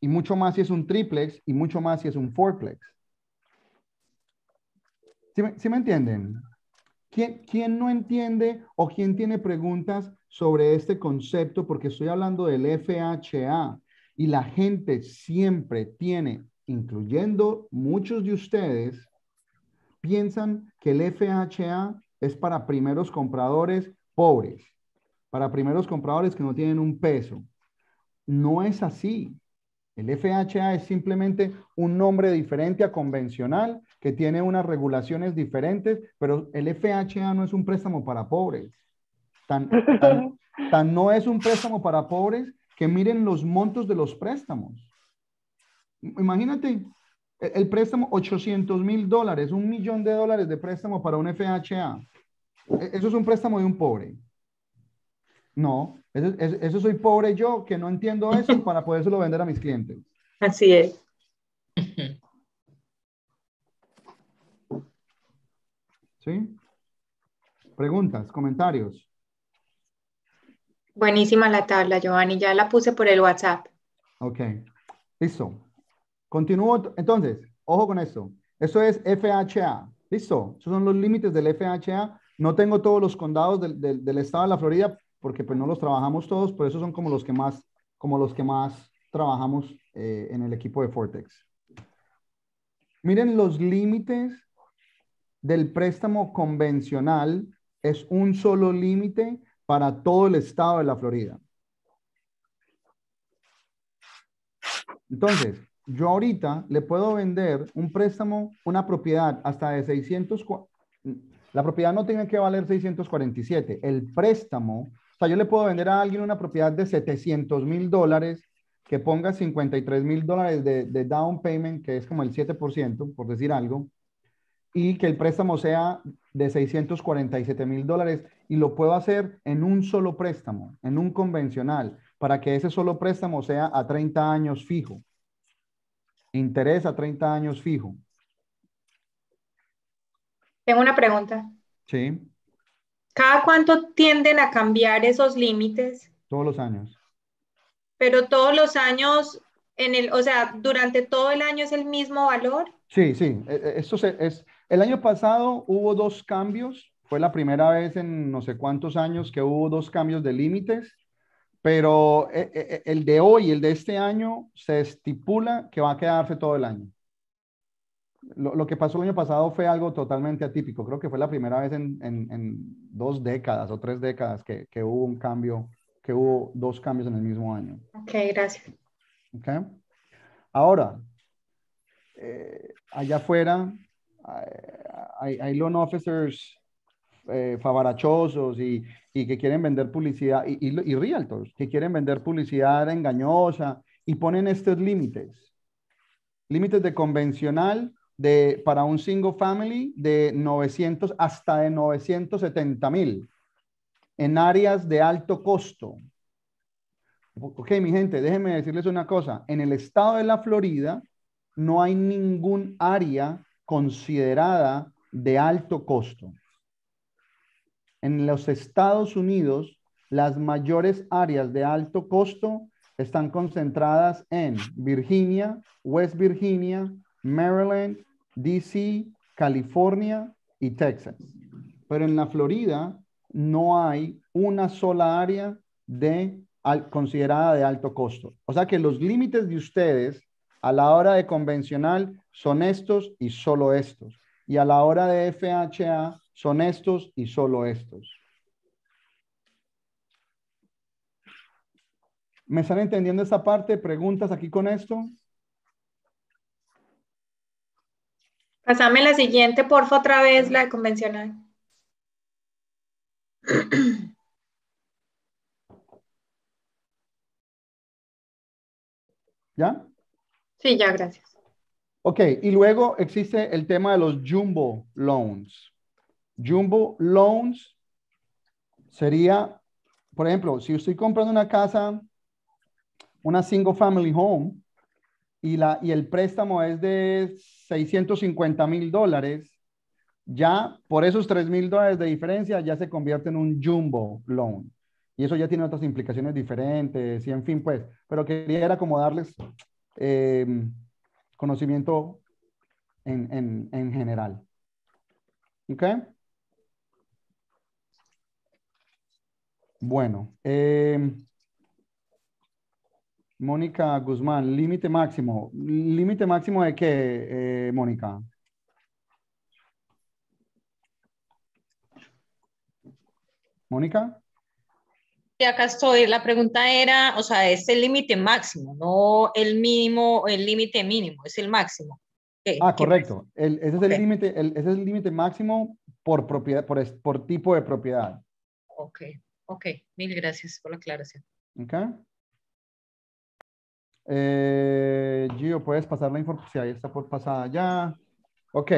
Y mucho más si es un triplex y mucho más si es un fourplex. ¿Sí me, entienden? ¿Quién, ¿Quién no entiende o quién tiene preguntas sobre este concepto? Porque estoy hablando del FHA y la gente siempre tiene incluyendo muchos de ustedes, piensan que el FHA es para primeros compradores pobres, para primeros compradores que no tienen un peso. No es así. El FHA es simplemente un nombre diferente a convencional que tiene unas regulaciones diferentes, pero el FHA no es un préstamo para pobres. Tan, no es un préstamo para pobres que miren los montos de los préstamos. Imagínate e-, el, préstamo, 800 mil dólares, un millón de dólares de préstamo para un FHA. E-, eso es un préstamo de un pobre. No, eso, soy pobre yo que no entiendo eso para podérselo vender a mis clientes. Así es. ¿Sí? Preguntas, comentarios.
Buenísima la tabla, Giovanni. Ya la puse por el WhatsApp.
Ok, listo. Continúo entonces, ojo con esto. Esto es FHA. ¿Listo? Esos son los límites del FHA. No tengo todos los condados del, estado de la Florida porque pues no los trabajamos todos, pero esos son como los que más, como los que más trabajamos eh, en el equipo de Fortex. Miren los límites del préstamo convencional. Es un solo límite para todo el estado de la Florida. Entonces, yo ahorita le puedo vender un préstamo, una propiedad hasta de 600, la propiedad no tiene que valer 647, el préstamo, o sea, yo le puedo vender a alguien una propiedad de 700 mil dólares que ponga 53 mil dólares de, de, down payment, que es como el 7%, por decir algo, y que el préstamo sea de 647 mil dólares y lo puedo hacer en un solo préstamo, en un convencional, para que ese solo préstamo sea a 30 años fijo. Interés a 30 años fijo.
Tengo una pregunta. Sí. ¿Cada cuánto tienden a cambiar esos límites?
Todos los años.
Pero todos los años, en el, o sea, durante todo el año es el mismo valor.
Sí, sí. E, e, esto es, el año pasado hubo dos cambios. Fue la primera vez en no sé cuántos años que hubo dos cambios de límites. Pero eh, eh, eh, el de hoy, el de este año, se estipula que va a quedarse todo el año. Lo, que pasó el año pasado fue algo totalmente atípico. Creo que fue la primera vez en, dos décadas o tres décadas que, hubo un cambio, que hubo dos cambios en el mismo año.
Ok, gracias.
Okay. Ahora, allá afuera hay, loan officers eh, y y que quieren vender publicidad, y, y, realtors, que quieren vender publicidad engañosa y ponen estos límites. Límites de convencional de, para un single family de 900 hasta de 970 mil en áreas de alto costo. Ok, mi gente, déjenme decirles una cosa. En el estado de la Florida no hay ningún área considerada de alto costo. En los Estados Unidos, las mayores áreas de alto costo están concentradas en Virginia, West Virginia, Maryland, DC, California y Texas. Pero en la Florida no hay una sola área de considerada de alto costo. O sea que los límites de ustedes a la hora de convencional son estos y solo estos. Y a la hora de FHA son estos y solo estos. ¿Me están entendiendo esta parte? ¿Preguntas aquí con esto?
Pasame la siguiente, porfa, otra vez, la convencional.
¿Ya? Sí, ya, gracias. Ok, y luego existe el tema de los jumbo loans. Jumbo Loans sería, por ejemplo, si estoy comprando una casa, una single family home, y, la, y el préstamo es de 650 mil dólares, ya por esos 3 mil dólares de diferencia ya se convierte en un jumbo loan. Y eso ya tiene otras implicaciones diferentes y en fin, pues, pero quería acomodarles em, conocimiento en, en general. ¿Ok? Bueno, em, Mónica Guzmán, límite máximo. ¿Límite máximo de qué, eh, Mónica? Mónica.
Y acá estoy, la pregunta era, o sea, es el límite máximo, no el mínimo, el límite mínimo, es el máximo. ah, correcto.
ese, es el límite, es el límite máximo por, por, por tipo de propiedad.
Ok. Ok, mil gracias por la aclaración.
Ok. Eh, Gio, puedes pasar la información. ahí está por pues, pasada ya. Ok,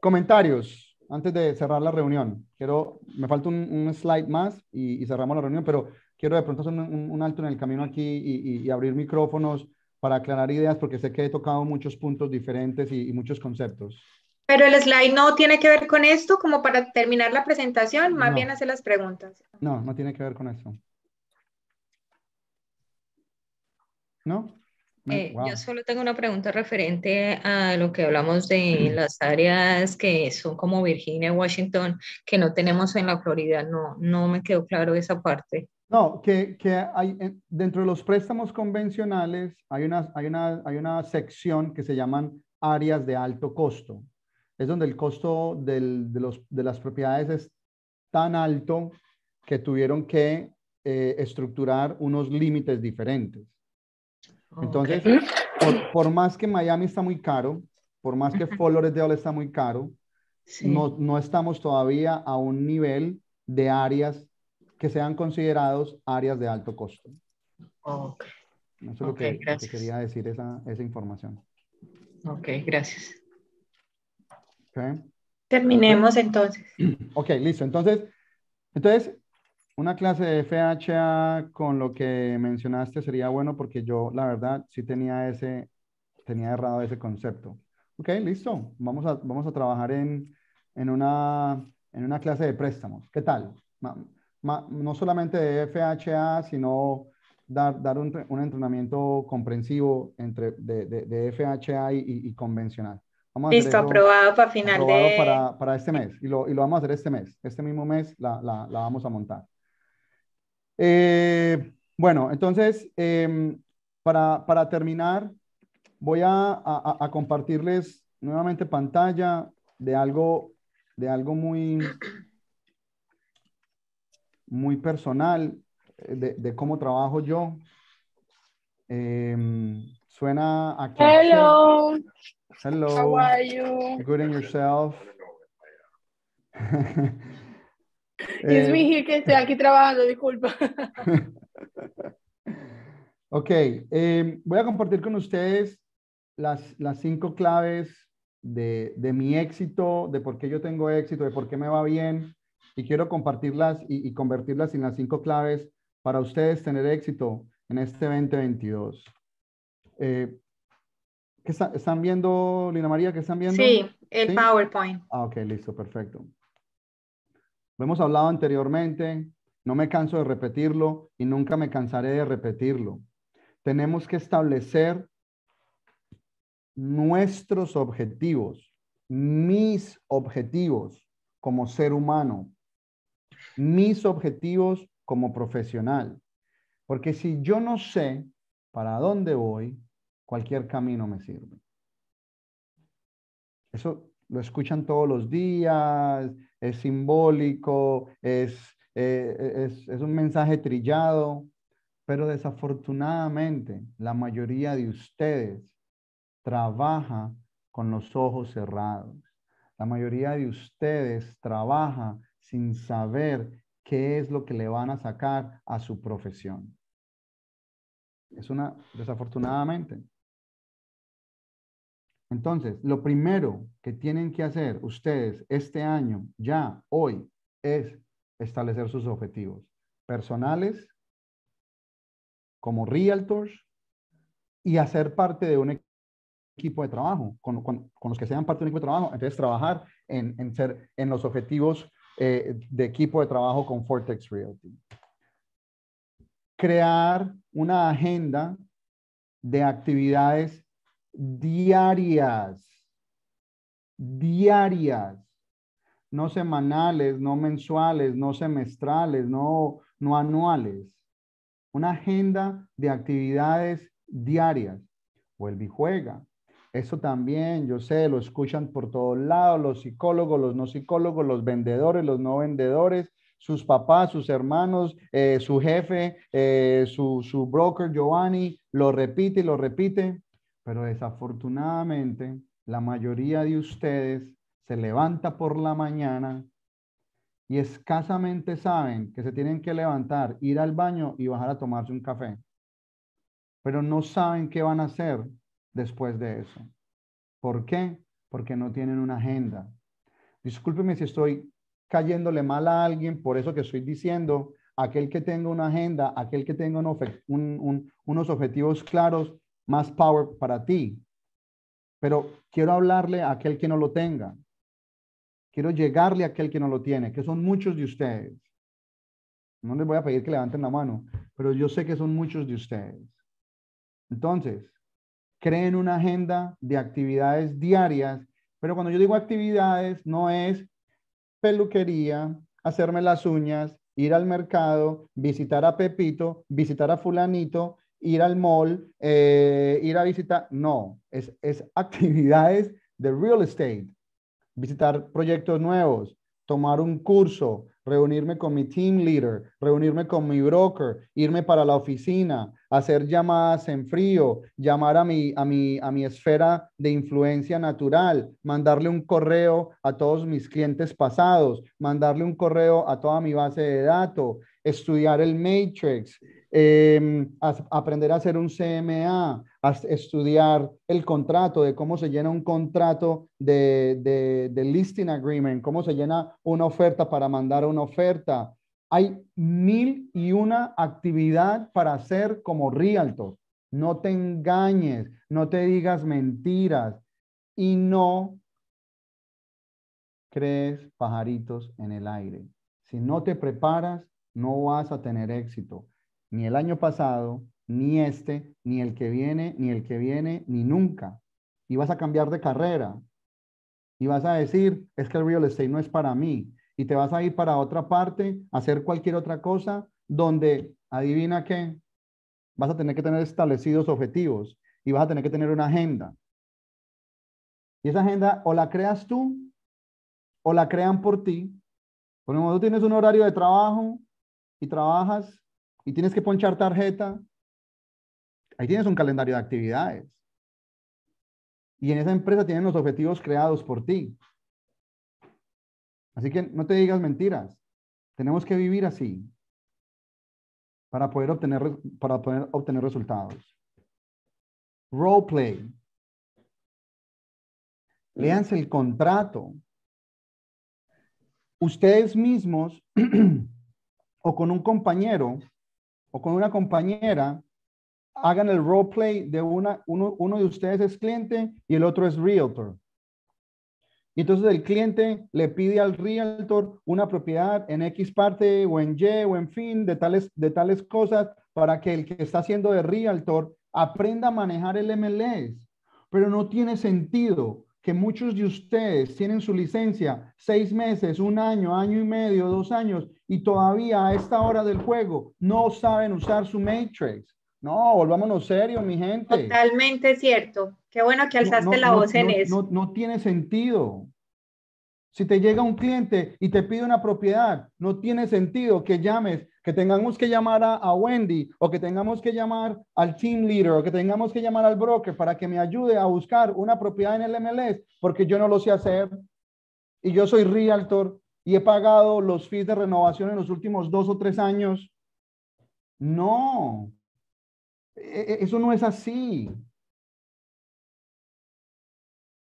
comentarios. Antes de cerrar la reunión, quiero, me falta un, slide más y, cerramos la reunión, pero quiero de pronto hacer un, alto en el camino aquí y, abrir micrófonos para aclarar ideas, porque sé que he tocado muchos puntos diferentes y, muchos conceptos.
Pero el slide no tiene que ver con esto, como para terminar la presentación, más bien hace las preguntas.
No, no tiene que ver con eso. ¿No? Eh, yo
solo tengo una pregunta referente a lo que hablamos de las áreas que son como Virginia, Washington, que no tenemos en la Florida. No,
no me quedó claro esa parte. No, que, hay, dentro de los préstamos convencionales hay una, hay, una, hay una sección que se llaman áreas de alto costo es donde el costo de, las propiedades es tan alto que tuvieron que eh, estructurar unos límites diferentes. Entonces, por, más que Miami está muy caro, por más que Fort Lauderdale está muy caro, no, estamos todavía a un nivel de áreas que sean considerados áreas de alto costo. Eso es lo, que, quería decir, esa información. Ok, gracias. Terminemos entonces. Ok, listo. Entonces, entonces, una clase de FHA con lo que mencionaste sería bueno porque yo, la verdad, sí tenía ese, tenía errado ese concepto. Ok, listo. Vamos a, vamos a trabajar en, una, en una clase de préstamos. ¿Qué tal? no solamente de FHA, sino dar, dar un, entrenamiento comprensivo entre, de, de, FHA y convencional. Listo, aprobado
para final de... Para,
para, este mes, y lo, vamos a hacer este mes. Este mismo mes la, vamos a montar. Eh, bueno, entonces, em, para, terminar, voy a, compartirles nuevamente pantalla de algo, de algo muy, muy personal, eh, de, cómo trabajo yo. Em, Suena a Hello. Hello. How are you? Good in yourself. It's me
eh, que estoy aquí trabajando, disculpa.
ok, em, voy a compartir con ustedes las, las cinco claves de, de, mi éxito, de por qué yo tengo éxito, de por qué me va bien. Y quiero compartirlas y, y convertirlas en las cinco claves para ustedes tener éxito en este 2022. Eh, ¿qué ¿Están viendo, Lina María, qué están viendo? Sí, el PowerPoint. Ah, ok, listo, perfecto. Lo hemos hablado anteriormente, no me canso de repetirlo y nunca me cansaré de repetirlo. Tenemos que establecer nuestros objetivos, mis objetivos como ser humano, mis objetivos como profesional. Porque si yo no sé para dónde voy, Cualquier camino me sirve. Eso lo escuchan todos los días, es simbólico, eh, eh, es, un mensaje trillado, pero desafortunadamente la mayoría de ustedes trabaja con los ojos cerrados. La mayoría de ustedes trabaja sin saber qué es lo que le van a sacar a su profesión. Es una, desafortunadamente, entonces, lo primero que tienen que hacer ustedes este año, ya hoy, es establecer sus objetivos personales, como realtors, y hacer parte de un equipo de trabajo, con, los que sean parte de un equipo de trabajo. Entonces, trabajar en, ser, en los objetivos eh, de equipo de trabajo con Fortex Realty. Crear una agenda de actividades diarias, diarias, no semanales, no mensuales, no semestrales, no, no anuales. Una agenda de actividades diarias. Vuelve y juega. Eso también, yo sé, lo escuchan por todos lados, los psicólogos, los no psicólogos, los vendedores, los no vendedores, sus papás, sus hermanos, eh, su jefe, eh, su, su broker Giovanni, lo repite y lo repite. Pero desafortunadamente, la mayoría de ustedes se levanta por la mañana y escasamente saben que se tienen que levantar, ir al baño y bajar a tomarse un café. Pero no saben qué van a hacer después de eso. ¿Por qué? Porque no tienen una agenda. Discúlpeme si estoy cayéndole mal a alguien por eso que estoy diciendo, aquel que tenga una agenda, aquel que tenga unos objetivos claros, más power para ti. Pero quiero hablarle a aquel que no lo tenga. Quiero llegarle a aquel que no lo tiene, que son muchos de ustedes. No les voy a pedir que levanten la mano, pero yo sé que son muchos de ustedes. Entonces, creen una agenda de actividades diarias, pero cuando yo digo actividades, no es peluquería, hacerme las uñas, ir al mercado, visitar a Pepito, visitar a fulanito ir al mall, eh, ir a visitar, no, es, es actividades de real estate, visitar proyectos nuevos, tomar un curso, reunirme con mi team leader, reunirme con mi broker, irme para la oficina, hacer llamadas en frío, llamar a mi, a mi, a mi esfera de influencia natural, mandarle un correo a todos mis clientes pasados, mandarle un correo a toda mi base de datos, estudiar el matrix, Em, aprender a hacer un CMA, a estudiar el contrato, de cómo se llena un contrato de, de listing agreement, cómo se llena una oferta para mandar una oferta. Hay mil y una actividad para hacer como realtor. No te engañes, no te digas mentiras y no crees pajaritos en el aire. Si no te preparas, no vas a tener éxito ni el año pasado, ni este, ni el que viene, ni el que viene, ni nunca. Y vas a cambiar de carrera. Y vas a decir, es que el real estate no es para mí. Y te vas a ir para otra parte, hacer cualquier otra cosa, donde, adivina qué, vas a tener que tener establecidos objetivos y vas a tener que tener una agenda. Y esa agenda o la creas tú o la crean por ti. Por ejemplo, tú tienes un horario de trabajo y trabajas y tienes que ponchar tarjeta, ahí tienes un calendario de actividades. Y en esa empresa tienen los objetivos creados por ti. Así que no te digas mentiras. Tenemos que vivir así para poder obtener, para poder obtener resultados. play Léanse el contrato. Ustedes mismos o con un compañero o con una compañera, hagan el role play de una, uno, de ustedes es cliente y el otro es realtor. entonces el cliente le pide al realtor una propiedad en X parte o en Y o en fin de tales, de tales cosas para que el que está haciendo de realtor aprenda a manejar el MLS. Pero no tiene sentido muchos de ustedes tienen su licencia seis meses, un año, año y medio, dos años, y todavía a esta hora del juego no saben usar su Matrix. No, volvámonos serios, mi gente.
Totalmente cierto. Qué bueno que alzaste la voz en eso.
No, tiene sentido. Si te llega un cliente y te pide una propiedad, no tiene sentido que llames, que tengamos que llamar a, Wendy o que tengamos que llamar al team leader o que tengamos que llamar al broker para que me ayude a buscar una propiedad en el MLS porque yo no lo sé hacer y yo soy realtor y he pagado los fees de renovación en los últimos dos o tres años. No, e, e, eso no es así.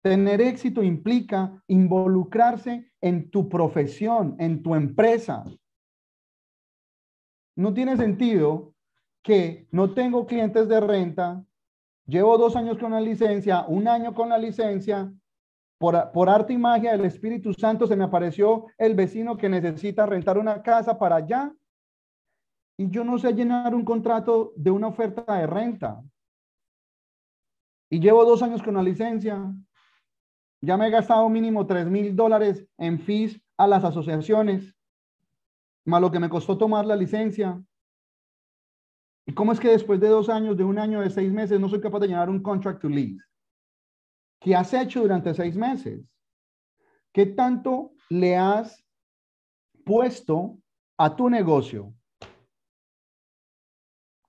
Tener éxito implica involucrarse en tu profesión, en tu empresa. No tiene sentido que no tengo clientes de renta, llevo dos años con la licencia, un año con la licencia, por, por arte y magia del Espíritu Santo se me apareció el vecino que necesita rentar una casa para allá y yo no sé llenar un contrato de una oferta de renta. Y llevo dos años con la licencia, ya me he gastado mínimo 3 mil dólares en fees a las asociaciones, más lo que me costó tomar la licencia. ¿Y cómo es que después de dos años, de un año, de seis meses, no soy capaz de llenar un contract to lease? ¿Qué has hecho durante seis meses? ¿Qué tanto le has puesto a tu negocio?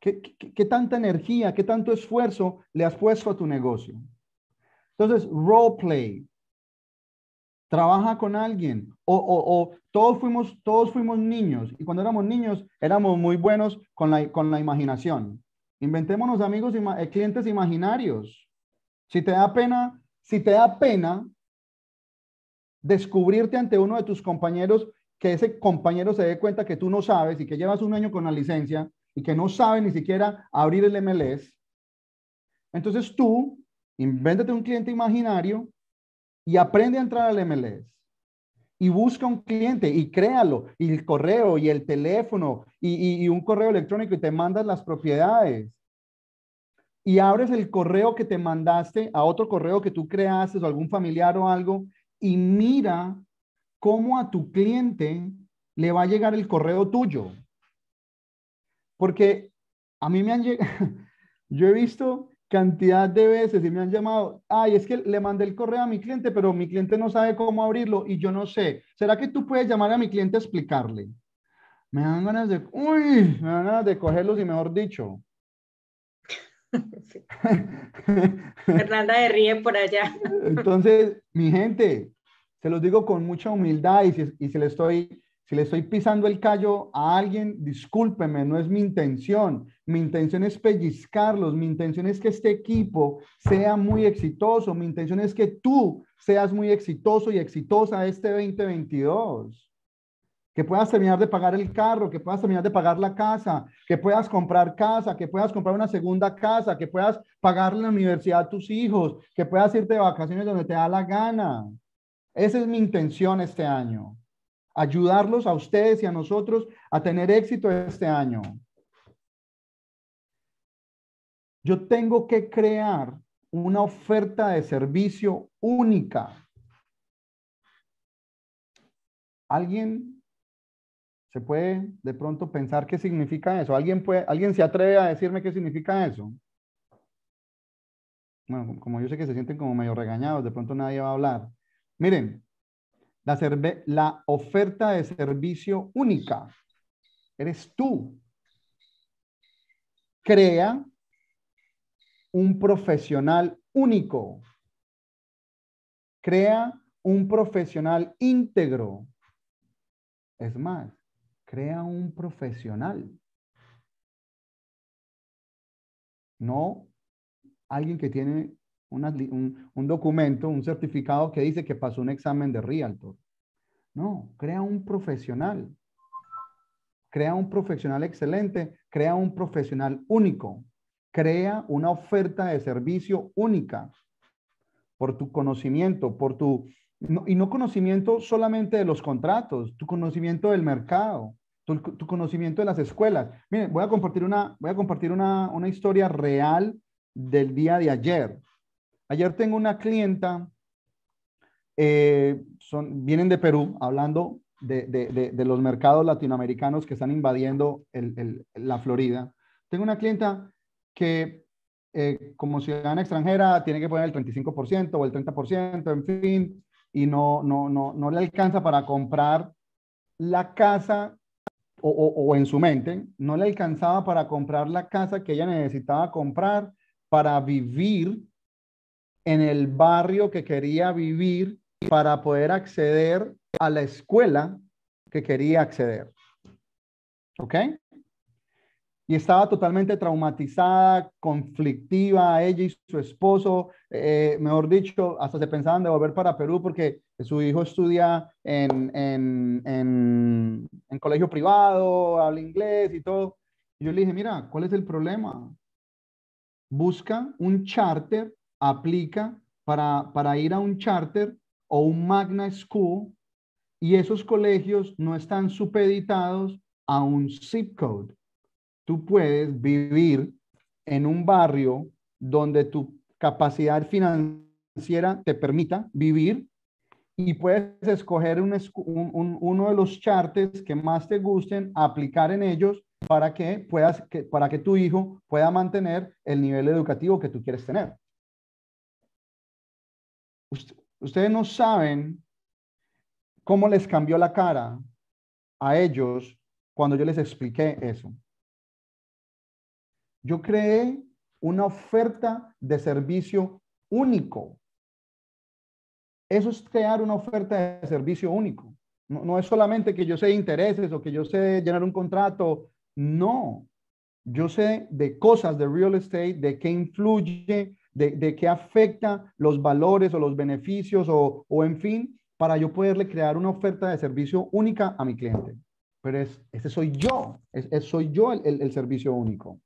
qué tanta energía, qué tanto esfuerzo le has puesto a tu negocio? Entonces, role play. Trabaja con alguien. O, o, todos, fuimos, todos fuimos niños y cuando éramos niños éramos muy buenos con la, con la imaginación. Inventémonos amigos, y eh, clientes imaginarios. Si te da pena, si te da pena descubrirte ante uno de tus compañeros que ese compañero se dé cuenta que tú no sabes y que llevas un año con la licencia y que no sabe ni siquiera abrir el MLS, entonces tú Invéntate un cliente imaginario y aprende a entrar al MLS. Y busca un cliente y créalo, y el correo, y el teléfono, y, un correo electrónico, y te mandas las propiedades. Y abres el correo que te mandaste a otro correo que tú creaste o algún familiar o algo, y mira cómo a tu cliente le va a llegar el correo tuyo. Porque a mí me han llegado, yo he visto cantidad de veces y me han llamado, ay, es que le mandé el correo a mi cliente, pero mi cliente no sabe cómo abrirlo y yo no sé. ¿Será que tú puedes llamar a mi cliente a explicarle? Me dan ganas de, uy, me dan ganas de cogerlos y mejor dicho.
Fernanda de ríe por allá.
Entonces, mi gente, se los digo con mucha humildad y y si le estoy si le estoy pisando el callo a alguien, discúlpeme, no es mi intención mi intención es pellizcarlos, mi intención es que este equipo sea muy exitoso, mi intención es que tú seas muy exitoso y exitosa este 2022. Que puedas terminar de pagar el carro, que puedas terminar de pagar la casa, que puedas comprar casa, que puedas comprar una segunda casa, que puedas pagar la universidad a tus hijos, que puedas irte de vacaciones donde te da la gana. Esa es mi intención este año ayudarlos a ustedes y a nosotros a tener éxito este año. Yo tengo que crear una oferta de servicio única. ¿Alguien se puede de pronto pensar qué significa eso? ¿Alguien, puede, ¿alguien se atreve a decirme qué significa eso? Bueno, como yo sé que se sienten como medio regañados, de pronto nadie va a hablar. Miren, la, la oferta de servicio única eres tú. Crea un profesional único. Crea un profesional íntegro. Es más, crea un profesional. No alguien que tiene un, documento, un certificado que dice que pasó un examen de Rialto. No, crea un profesional. Crea un profesional excelente, crea un profesional único crea una oferta de servicio única por tu conocimiento, por tu, y no conocimiento solamente de los contratos, tu conocimiento del mercado, tu, conocimiento de las escuelas. Miren, voy a compartir, una, voy a compartir una, historia real del día de ayer. Ayer tengo una clienta, eh, son, vienen de Perú hablando de, los mercados latinoamericanos que están invadiendo la Florida. Tengo una clienta que eh, como ciudadana extranjera tiene que poner el 35% o el 30%, en fin, y no, no, no, no le alcanza para comprar la casa o, o en su mente, no le alcanzaba para comprar la casa que ella necesitaba comprar para vivir en el barrio que quería vivir para poder acceder a la escuela que quería acceder. ¿Ok? y estaba totalmente traumatizada, conflictiva, ella y su esposo, eh, mejor dicho, hasta se pensaban de volver para Perú porque su hijo estudia en, en, en, colegio privado, habla inglés y todo. yo le dije, mira, ¿cuál es el problema? Busca un charter, aplica para, para ir a un charter o un magna school y esos colegios no están supeditados a un zip code tú puedes vivir en un barrio donde tu capacidad financiera te permita vivir y puedes escoger uno de los chartes que más te gusten, aplicar en ellos para que puedas, para que tu hijo pueda mantener el nivel educativo que tú quieres tener. ustedes no saben cómo les cambió la cara a ellos cuando yo les expliqué eso. Yo creé una oferta de servicio único. Eso es crear una oferta de servicio único. No, es solamente que yo sé intereses o que yo sé llenar un contrato. No, yo sé de cosas de real estate, de qué influye, de, de qué afecta los valores o los beneficios o, en fin, para yo poderle crear una oferta de servicio única a mi cliente. Pero es, soy yo, es, soy yo el servicio único.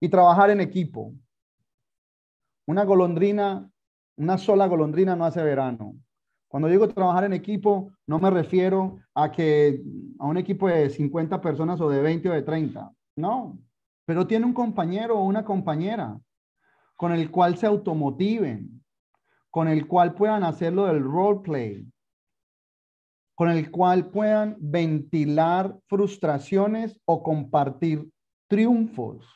Y trabajar en equipo. Una golondrina, una sola golondrina no hace verano. Cuando digo trabajar en equipo, no me refiero a que a un equipo de 50 personas o de 20 o de 30. No, pero tiene un compañero o una compañera con el cual se automotiven, con el cual puedan hacerlo del role play, con el cual puedan ventilar frustraciones o compartir triunfos,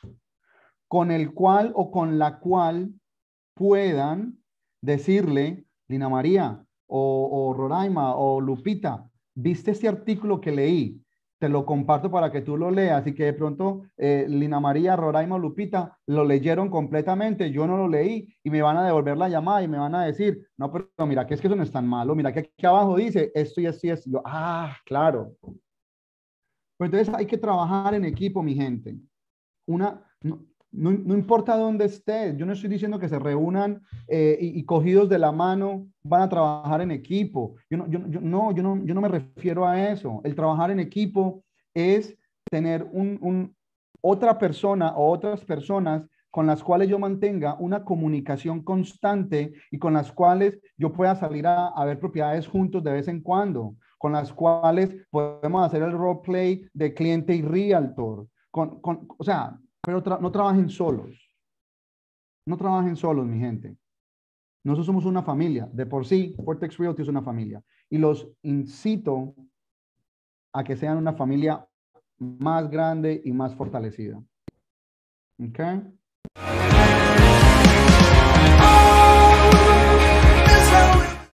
con el cual o con la cual puedan decirle, Lina María o, Roraima o Lupita, ¿viste este artículo que leí? te lo comparto para que tú lo leas y que de pronto eh, Lina María, Roraima, Lupita lo leyeron completamente, yo no lo leí y me van a devolver la llamada y me van a decir, no, pero mira que es que eso no es tan malo, mira que aquí abajo dice esto y así es. Yo, ah, claro. Pues entonces hay que trabajar en equipo, mi gente. Una, no, importa dónde esté, yo no estoy diciendo que se reúnan eh, y, cogidos de la mano van a trabajar en equipo. Yo no, yo, no, me refiero a eso. El trabajar en equipo es tener un, otra persona o otras personas con las cuales yo mantenga una comunicación constante y con las cuales yo pueda salir a, ver propiedades juntos de vez en cuando, con las cuales podemos hacer el role play de cliente y realtor. Con, con, o sea, no trabajen solos. No trabajen solos, mi gente. Nosotros somos una familia. De por sí, Vortex Realty es una familia. Y los incito a que sean una familia más grande y más fortalecida.